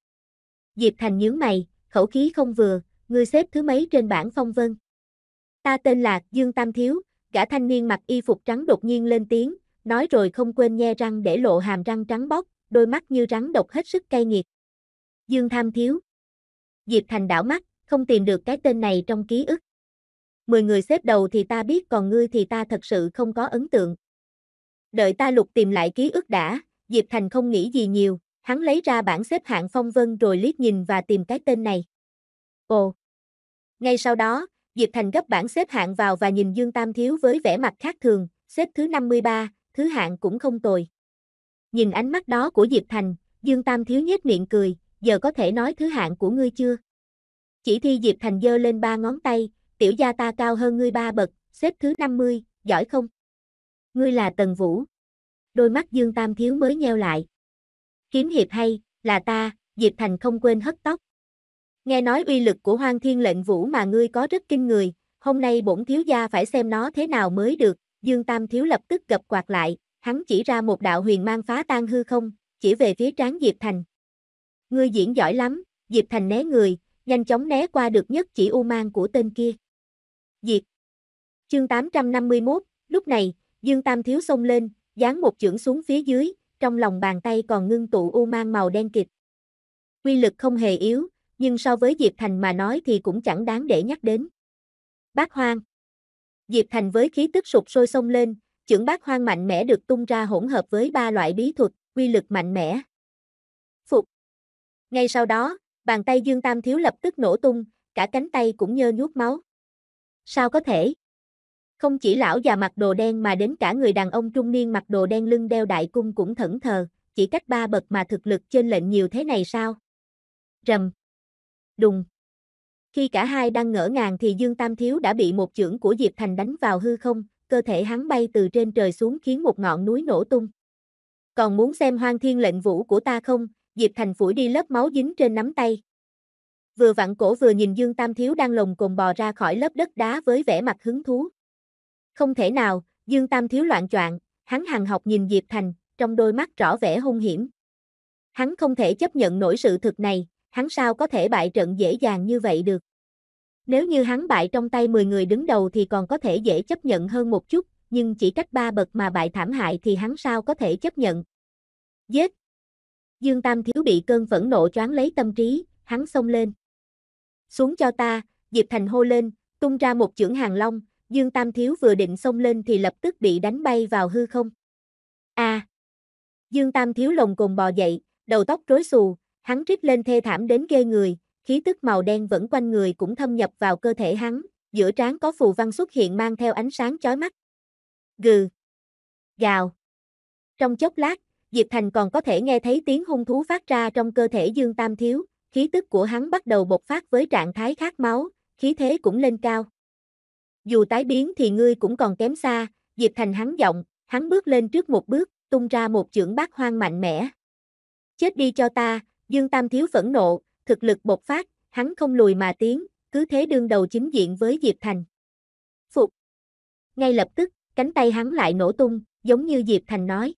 Diệp Thành nhướng mày, khẩu khí không vừa, ngươi xếp thứ mấy trên bảng phong vân. Ta tên là Dương Tam Thiếu, gã thanh niên mặc y phục trắng đột nhiên lên tiếng, nói rồi không quên nhe răng để lộ hàm răng trắng bóc, đôi mắt như rắn độc hết sức cay nghiệt. Dương tam Thiếu Diệp Thành đảo mắt, không tìm được cái tên này trong ký ức. Mười người xếp đầu thì ta biết còn ngươi thì ta thật sự không có ấn tượng. Đợi ta lục tìm lại ký ức đã, Diệp Thành không nghĩ gì nhiều, hắn lấy ra bảng xếp hạng phong vân rồi liếc nhìn và tìm cái tên này. Ồ! Ngay sau đó, Diệp Thành gấp bảng xếp hạng vào và nhìn Dương Tam Thiếu với vẻ mặt khác thường, xếp thứ 53, thứ hạng cũng không tồi. Nhìn ánh mắt đó của Diệp Thành, Dương Tam Thiếu nhếch miệng cười, giờ có thể nói thứ hạng của ngươi chưa? Chỉ thi Diệp Thành dơ lên ba ngón tay, tiểu gia ta cao hơn ngươi ba bậc, xếp thứ 50, giỏi không? Ngươi là Tần Vũ. Đôi mắt Dương Tam Thiếu mới nheo lại. Kiếm hiệp hay, là ta, Diệp Thành không quên hất tóc. Nghe nói uy lực của hoang thiên lệnh vũ mà ngươi có rất kinh người, hôm nay bổn thiếu gia phải xem nó thế nào mới được, Dương Tam Thiếu lập tức gập quạt lại, hắn chỉ ra một đạo huyền mang phá tan hư không, chỉ về phía trán Diệp Thành. Ngươi diễn giỏi lắm, Diệp Thành né người, nhanh chóng né qua được nhất chỉ u mang của tên kia. Diệt. Chương 851, lúc này, Dương Tam Thiếu xông lên, giáng một chưởng xuống phía dưới, trong lòng bàn tay còn ngưng tụ u mang màu đen kịch. Quy lực không hề yếu, nhưng so với Diệp Thành mà nói thì cũng chẳng đáng để nhắc đến. Bác Hoang Diệp Thành với khí tức sụp sôi xông lên, chưởng bác Hoang mạnh mẽ được tung ra hỗn hợp với ba loại bí thuật, quy lực mạnh mẽ. Phục Ngay sau đó, Bàn tay Dương Tam Thiếu lập tức nổ tung, cả cánh tay cũng nhơ nhuốc máu. Sao có thể? Không chỉ lão già mặc đồ đen mà đến cả người đàn ông trung niên mặc đồ đen lưng đeo đại cung cũng thẫn thờ, chỉ cách ba bậc mà thực lực trên lệnh nhiều thế này sao? Rầm. Đùng. Khi cả hai đang ngỡ ngàng thì Dương Tam Thiếu đã bị một chưởng của Diệp Thành đánh vào hư không, cơ thể hắn bay từ trên trời xuống khiến một ngọn núi nổ tung. Còn muốn xem hoang thiên lệnh vũ của ta không, Diệp Thành phủi đi lớp máu dính trên nắm tay. Vừa vặn cổ vừa nhìn Dương Tam Thiếu đang lồng cồn bò ra khỏi lớp đất đá với vẻ mặt hứng thú. Không thể nào, Dương Tam Thiếu loạn choạng, hắn hằng học nhìn Diệp Thành, trong đôi mắt rõ vẻ hung hiểm. Hắn không thể chấp nhận nổi sự thực này, hắn sao có thể bại trận dễ dàng như vậy được. Nếu như hắn bại trong tay 10 người đứng đầu thì còn có thể dễ chấp nhận hơn một chút, nhưng chỉ cách ba bậc mà bại thảm hại thì hắn sao có thể chấp nhận. Giết, Dương Tam Thiếu bị cơn phẫn nộ choáng lấy tâm trí, hắn xông lên. Xuống cho ta, Diệp Thành hô lên, tung ra một chưởng hàng long, Dương Tam Thiếu vừa định xông lên thì lập tức bị đánh bay vào hư không. A. À. Dương Tam Thiếu lồng cồn bò dậy, đầu tóc rối xù, hắn rít lên thê thảm đến ghê người, khí tức màu đen vẫn quanh người cũng thâm nhập vào cơ thể hắn, giữa trán có phù văn xuất hiện mang theo ánh sáng chói mắt. Gừ. Gào. Trong chốc lát, Diệp Thành còn có thể nghe thấy tiếng hung thú phát ra trong cơ thể Dương Tam Thiếu, khí tức của hắn bắt đầu bộc phát với trạng thái khát máu, khí thế cũng lên cao. Dù tái biến thì ngươi cũng còn kém xa, Diệp Thành hắn giọng, hắn bước lên trước một bước, tung ra một chưởng bát hoang mạnh mẽ. Chết đi cho ta, Dương Tam Thiếu phẫn nộ, thực lực bộc phát, hắn không lùi mà tiến, cứ thế đương đầu chính diện với Diệp Thành. Phục. Ngay lập tức, cánh tay hắn lại nổ tung, giống như Diệp Thành nói.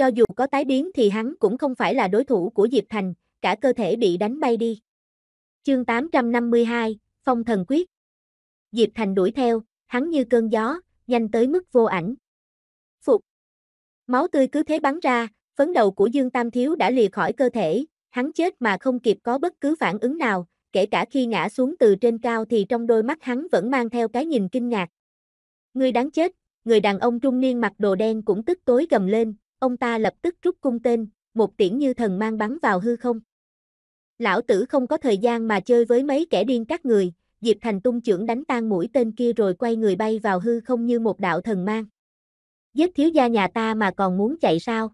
Cho dù có tái biến thì hắn cũng không phải là đối thủ của Diệp Thành, cả cơ thể bị đánh bay đi. Chương 852, Phong Thần Quyết Diệp Thành đuổi theo, hắn như cơn gió, nhanh tới mức vô ảnh. Phục Máu tươi cứ thế bắn ra, phấn đầu của Dương Tam Thiếu đã lìa khỏi cơ thể, hắn chết mà không kịp có bất cứ phản ứng nào, kể cả khi ngã xuống từ trên cao thì trong đôi mắt hắn vẫn mang theo cái nhìn kinh ngạc. Người đáng chết, người đàn ông trung niên mặc đồ đen cũng tức tối gầm lên, ông ta lập tức rút cung tên, một tiễn như thần mang bắn vào hư không. Lão tử không có thời gian mà chơi với mấy kẻ điên các người, Diệp Thành tung trưởng đánh tan mũi tên kia rồi quay người bay vào hư không như một đạo thần mang. Giết thiếu gia nhà ta mà còn muốn chạy sao?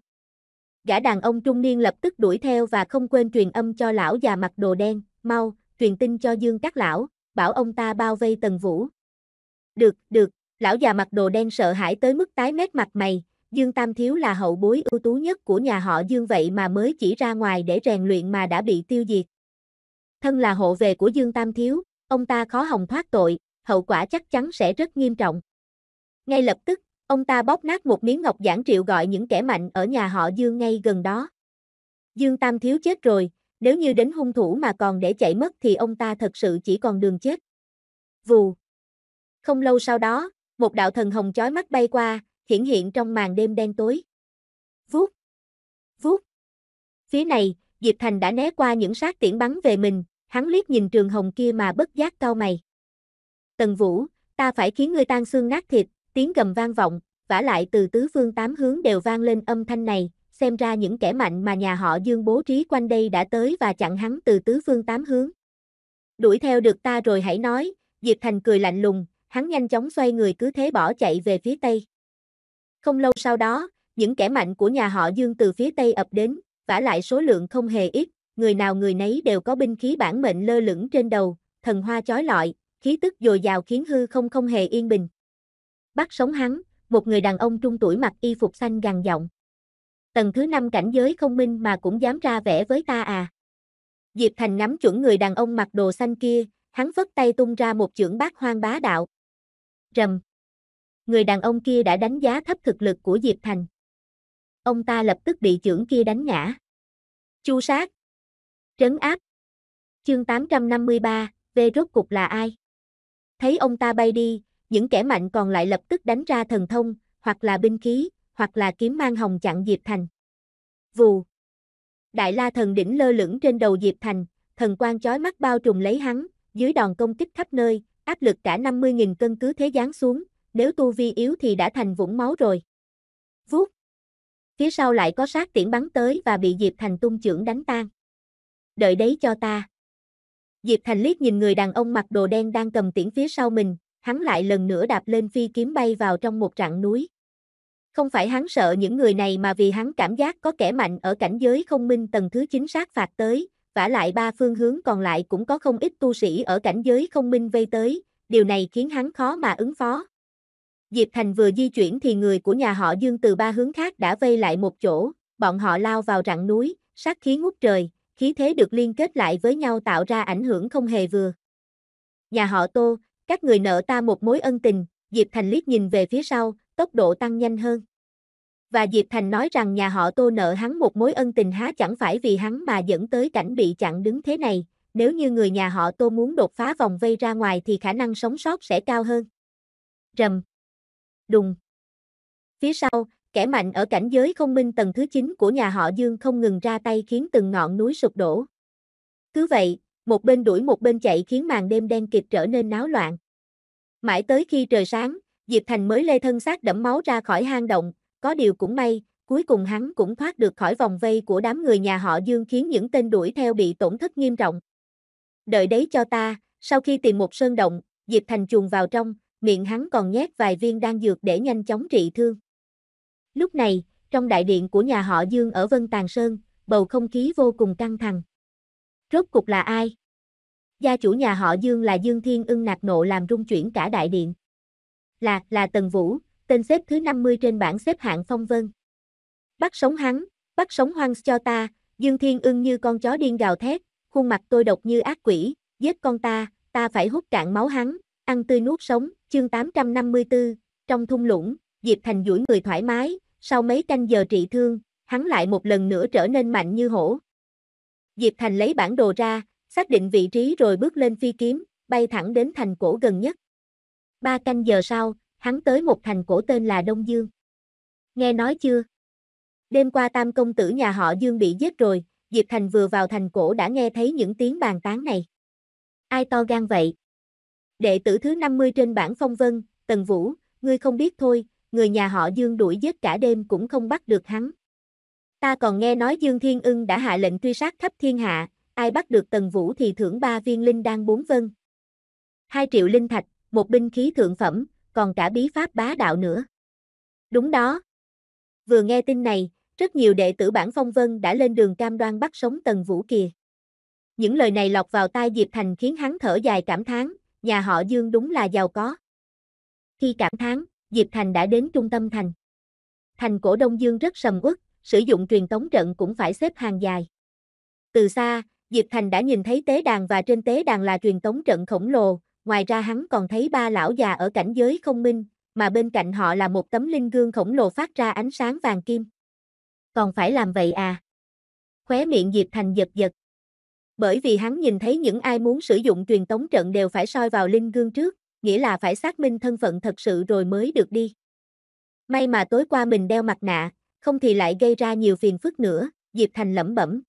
Gã đàn ông trung niên lập tức đuổi theo và không quên truyền âm cho lão già mặc đồ đen, mau, truyền tin cho Dương các lão, bảo ông ta bao vây tần vũ. Được, được, lão già mặc đồ đen sợ hãi tới mức tái mét mặt mày, Dương Tam Thiếu là hậu bối ưu tú nhất của nhà họ Dương vậy mà mới chỉ ra ngoài để rèn luyện mà đã bị tiêu diệt. Thân là hộ về của Dương Tam Thiếu, ông ta khó hồng thoát tội, hậu quả chắc chắn sẽ rất nghiêm trọng. Ngay lập tức, ông ta bóp nát một miếng ngọc giản triệu gọi những kẻ mạnh ở nhà họ Dương ngay gần đó. Dương Tam Thiếu chết rồi, nếu như đến hung thủ mà còn để chạy mất thì ông ta thật sự chỉ còn đường chết. Vù. Không lâu sau đó, một đạo thần hồng chói mắt bay qua, hiển hiện trong màn đêm đen tối. Vuốt! Vuốt! Phía này, Diệp Thành đã né qua những sát tiễn bắn về mình, hắn liếc nhìn trường hồng kia mà bất giác cau mày. Tần Vũ, ta phải khiến ngươi tan xương nát thịt, tiếng gầm vang vọng, vả lại từ tứ phương tám hướng đều vang lên âm thanh này, xem ra những kẻ mạnh mà nhà họ Dương bố trí quanh đây đã tới và chặn hắn từ tứ phương tám hướng. Đuổi theo được ta rồi hãy nói, Diệp Thành cười lạnh lùng, hắn nhanh chóng xoay người cứ thế bỏ chạy về phía tây. Không lâu sau đó, những kẻ mạnh của nhà họ Dương từ phía Tây ập đến, vả lại số lượng không hề ít, người nào người nấy đều có binh khí bản mệnh lơ lửng trên đầu, thần hoa chói lọi, khí tức dồi dào khiến hư không không hề yên bình. Bắt sống hắn, một người đàn ông trung tuổi mặc y phục xanh gằn giọng. Tầng thứ năm cảnh giới không minh mà cũng dám ra vẽ với ta à. Diệp Thành nắm chuẩn người đàn ông mặc đồ xanh kia, hắn vất tay tung ra một chưởng bát hoang bá đạo. Rầm người đàn ông kia đã đánh giá thấp thực lực của Diệp Thành. Ông ta lập tức bị trưởng kia đánh ngã. Chu sát. Trấn áp. Chương 853, về rốt cục là ai? Thấy ông ta bay đi, những kẻ mạnh còn lại lập tức đánh ra thần thông, hoặc là binh khí, hoặc là kiếm mang hồng chặn Diệp Thành. Vù. Đại la thần đỉnh lơ lửng trên đầu Diệp Thành, thần quan chói mắt bao trùm lấy hắn, dưới đòn công kích khắp nơi, áp lực cả 50.000 cân cứ thế giáng xuống, nếu tu vi yếu thì đã thành vũng máu rồi. Vút. Phía sau lại có sát tiễn bắn tới và bị Diệp Thành tung trưởng đánh tan. Đợi đấy cho ta. Diệp Thành liếc nhìn người đàn ông mặc đồ đen đang cầm tiễn phía sau mình, hắn lại lần nữa đạp lên phi kiếm bay vào trong một rặng núi. Không phải hắn sợ những người này mà vì hắn cảm giác có kẻ mạnh ở cảnh giới không minh tầng thứ 9 sát phạt tới, vả lại ba phương hướng còn lại cũng có không ít tu sĩ ở cảnh giới không minh vây tới, điều này khiến hắn khó mà ứng phó. Diệp Thành vừa di chuyển thì người của nhà họ Dương từ ba hướng khác đã vây lại một chỗ, bọn họ lao vào rặng núi, sát khí ngút trời, khí thế được liên kết lại với nhau tạo ra ảnh hưởng không hề vừa. Nhà họ Tô, các người nợ ta một mối ân tình, Diệp Thành liếc nhìn về phía sau, tốc độ tăng nhanh hơn. Và Diệp Thành nói rằng nhà họ Tô nợ hắn một mối ân tình há chẳng phải vì hắn mà dẫn tới cảnh bị chặn đứng thế này, nếu như người nhà họ Tô muốn đột phá vòng vây ra ngoài thì khả năng sống sót sẽ cao hơn. Rầm, đùng. Phía sau, kẻ mạnh ở cảnh giới không minh tầng thứ 9 của nhà họ Dương không ngừng ra tay khiến từng ngọn núi sụp đổ. Cứ vậy, một bên đuổi một bên chạy khiến màn đêm đen kịt trở nên náo loạn. Mãi tới khi trời sáng, Diệp Thành mới lê thân xác đẫm máu ra khỏi hang động, có điều cũng may, cuối cùng hắn cũng thoát được khỏi vòng vây của đám người nhà họ Dương khiến những tên đuổi theo bị tổn thất nghiêm trọng. Đợi đấy cho ta, sau khi tìm một sơn động, Diệp Thành chuồn vào trong, miệng hắn còn nhét vài viên đan dược để nhanh chóng trị thương. Lúc này, trong đại điện của nhà họ Dương ở Vân Tàng Sơn, bầu không khí vô cùng căng thẳng. Rốt cục là ai? Gia chủ nhà họ Dương là Dương Thiên ưng nạt nộ làm rung chuyển cả đại điện. Là, là Tần Vũ, tên xếp thứ 50 trên bảng xếp hạng phong vân. Bắt sống hắn, bắt sống hoang cho ta, Dương Thiên ưng như con chó điên gào thét, khuôn mặt tôi độc như ác quỷ, giết con ta, ta phải hút cạn máu hắn, Ăn tươi nuốt sống, chương 854, trong thung lũng, Diệp Thành duỗi người thoải mái, sau mấy canh giờ trị thương, hắn lại một lần nữa trở nên mạnh như hổ. Diệp Thành lấy bản đồ ra, xác định vị trí rồi bước lên phi kiếm, bay thẳng đến thành cổ gần nhất. Ba canh giờ sau, hắn tới một thành cổ tên là Đông Dương. Nghe nói chưa? Đêm qua tam công tử nhà họ Dương bị giết rồi, Diệp Thành vừa vào thành cổ đã nghe thấy những tiếng bàn tán này. Ai to gan vậy? Đệ tử thứ 50 trên bảng phong vân, Tần Vũ, ngươi không biết thôi, người nhà họ Dương đuổi giết cả đêm cũng không bắt được hắn. Ta còn nghe nói Dương Thiên Ưng đã hạ lệnh truy sát khắp thiên hạ, ai bắt được Tần Vũ thì thưởng ba viên linh đan bốn vân. hai triệu linh thạch, một binh khí thượng phẩm, còn cả bí pháp bá đạo nữa. Đúng đó. Vừa nghe tin này, rất nhiều đệ tử bản phong vân đã lên đường cam đoan bắt sống Tần Vũ kìa. Những lời này lọc vào tai Diệp Thành khiến hắn thở dài cảm thán, nhà họ Dương đúng là giàu có. Khi cảm thán, Diệp Thành đã đến trung tâm thành. Thành cổ Đông Dương rất sầm uất, sử dụng truyền tống trận cũng phải xếp hàng dài. Từ xa, Diệp Thành đã nhìn thấy tế đàn và trên tế đàn là truyền tống trận khổng lồ, ngoài ra hắn còn thấy ba lão già ở cảnh giới không minh, mà bên cạnh họ là một tấm linh gương khổng lồ phát ra ánh sáng vàng kim. Còn phải làm vậy à? Khóe miệng Diệp Thành giật giật bởi vì hắn nhìn thấy những ai muốn sử dụng truyền tống trận đều phải soi vào linh gương trước, nghĩa là phải xác minh thân phận thật sự rồi mới được đi. May mà tối qua mình đeo mặt nạ, không thì lại gây ra nhiều phiền phức nữa, Diệp Thành lẩm bẩm.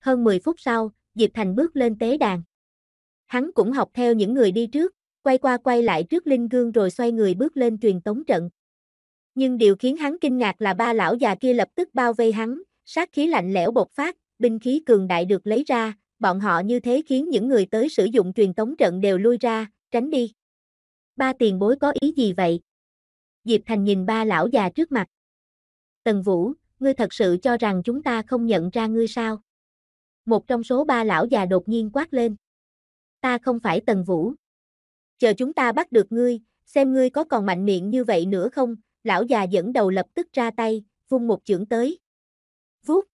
Hơn 10 phút sau, Diệp Thành bước lên tế đàn. Hắn cũng học theo những người đi trước, quay qua quay lại trước linh gương rồi xoay người bước lên truyền tống trận. Nhưng điều khiến hắn kinh ngạc là ba lão già kia lập tức bao vây hắn, sát khí lạnh lẽo bộc phát, binh khí cường đại được lấy ra, bọn họ như thế khiến những người tới sử dụng truyền tống trận đều lui ra, tránh đi. Ba tiền bối có ý gì vậy? Diệp Thành nhìn ba lão già trước mặt. Tần Vũ, ngươi thật sự cho rằng chúng ta không nhận ra ngươi sao? Một trong số ba lão già đột nhiên quát lên. Ta không phải Tần Vũ. Chờ chúng ta bắt được ngươi, xem ngươi có còn mạnh miệng như vậy nữa không? Lão già dẫn đầu lập tức ra tay, vung một chưởng tới. Vuốt.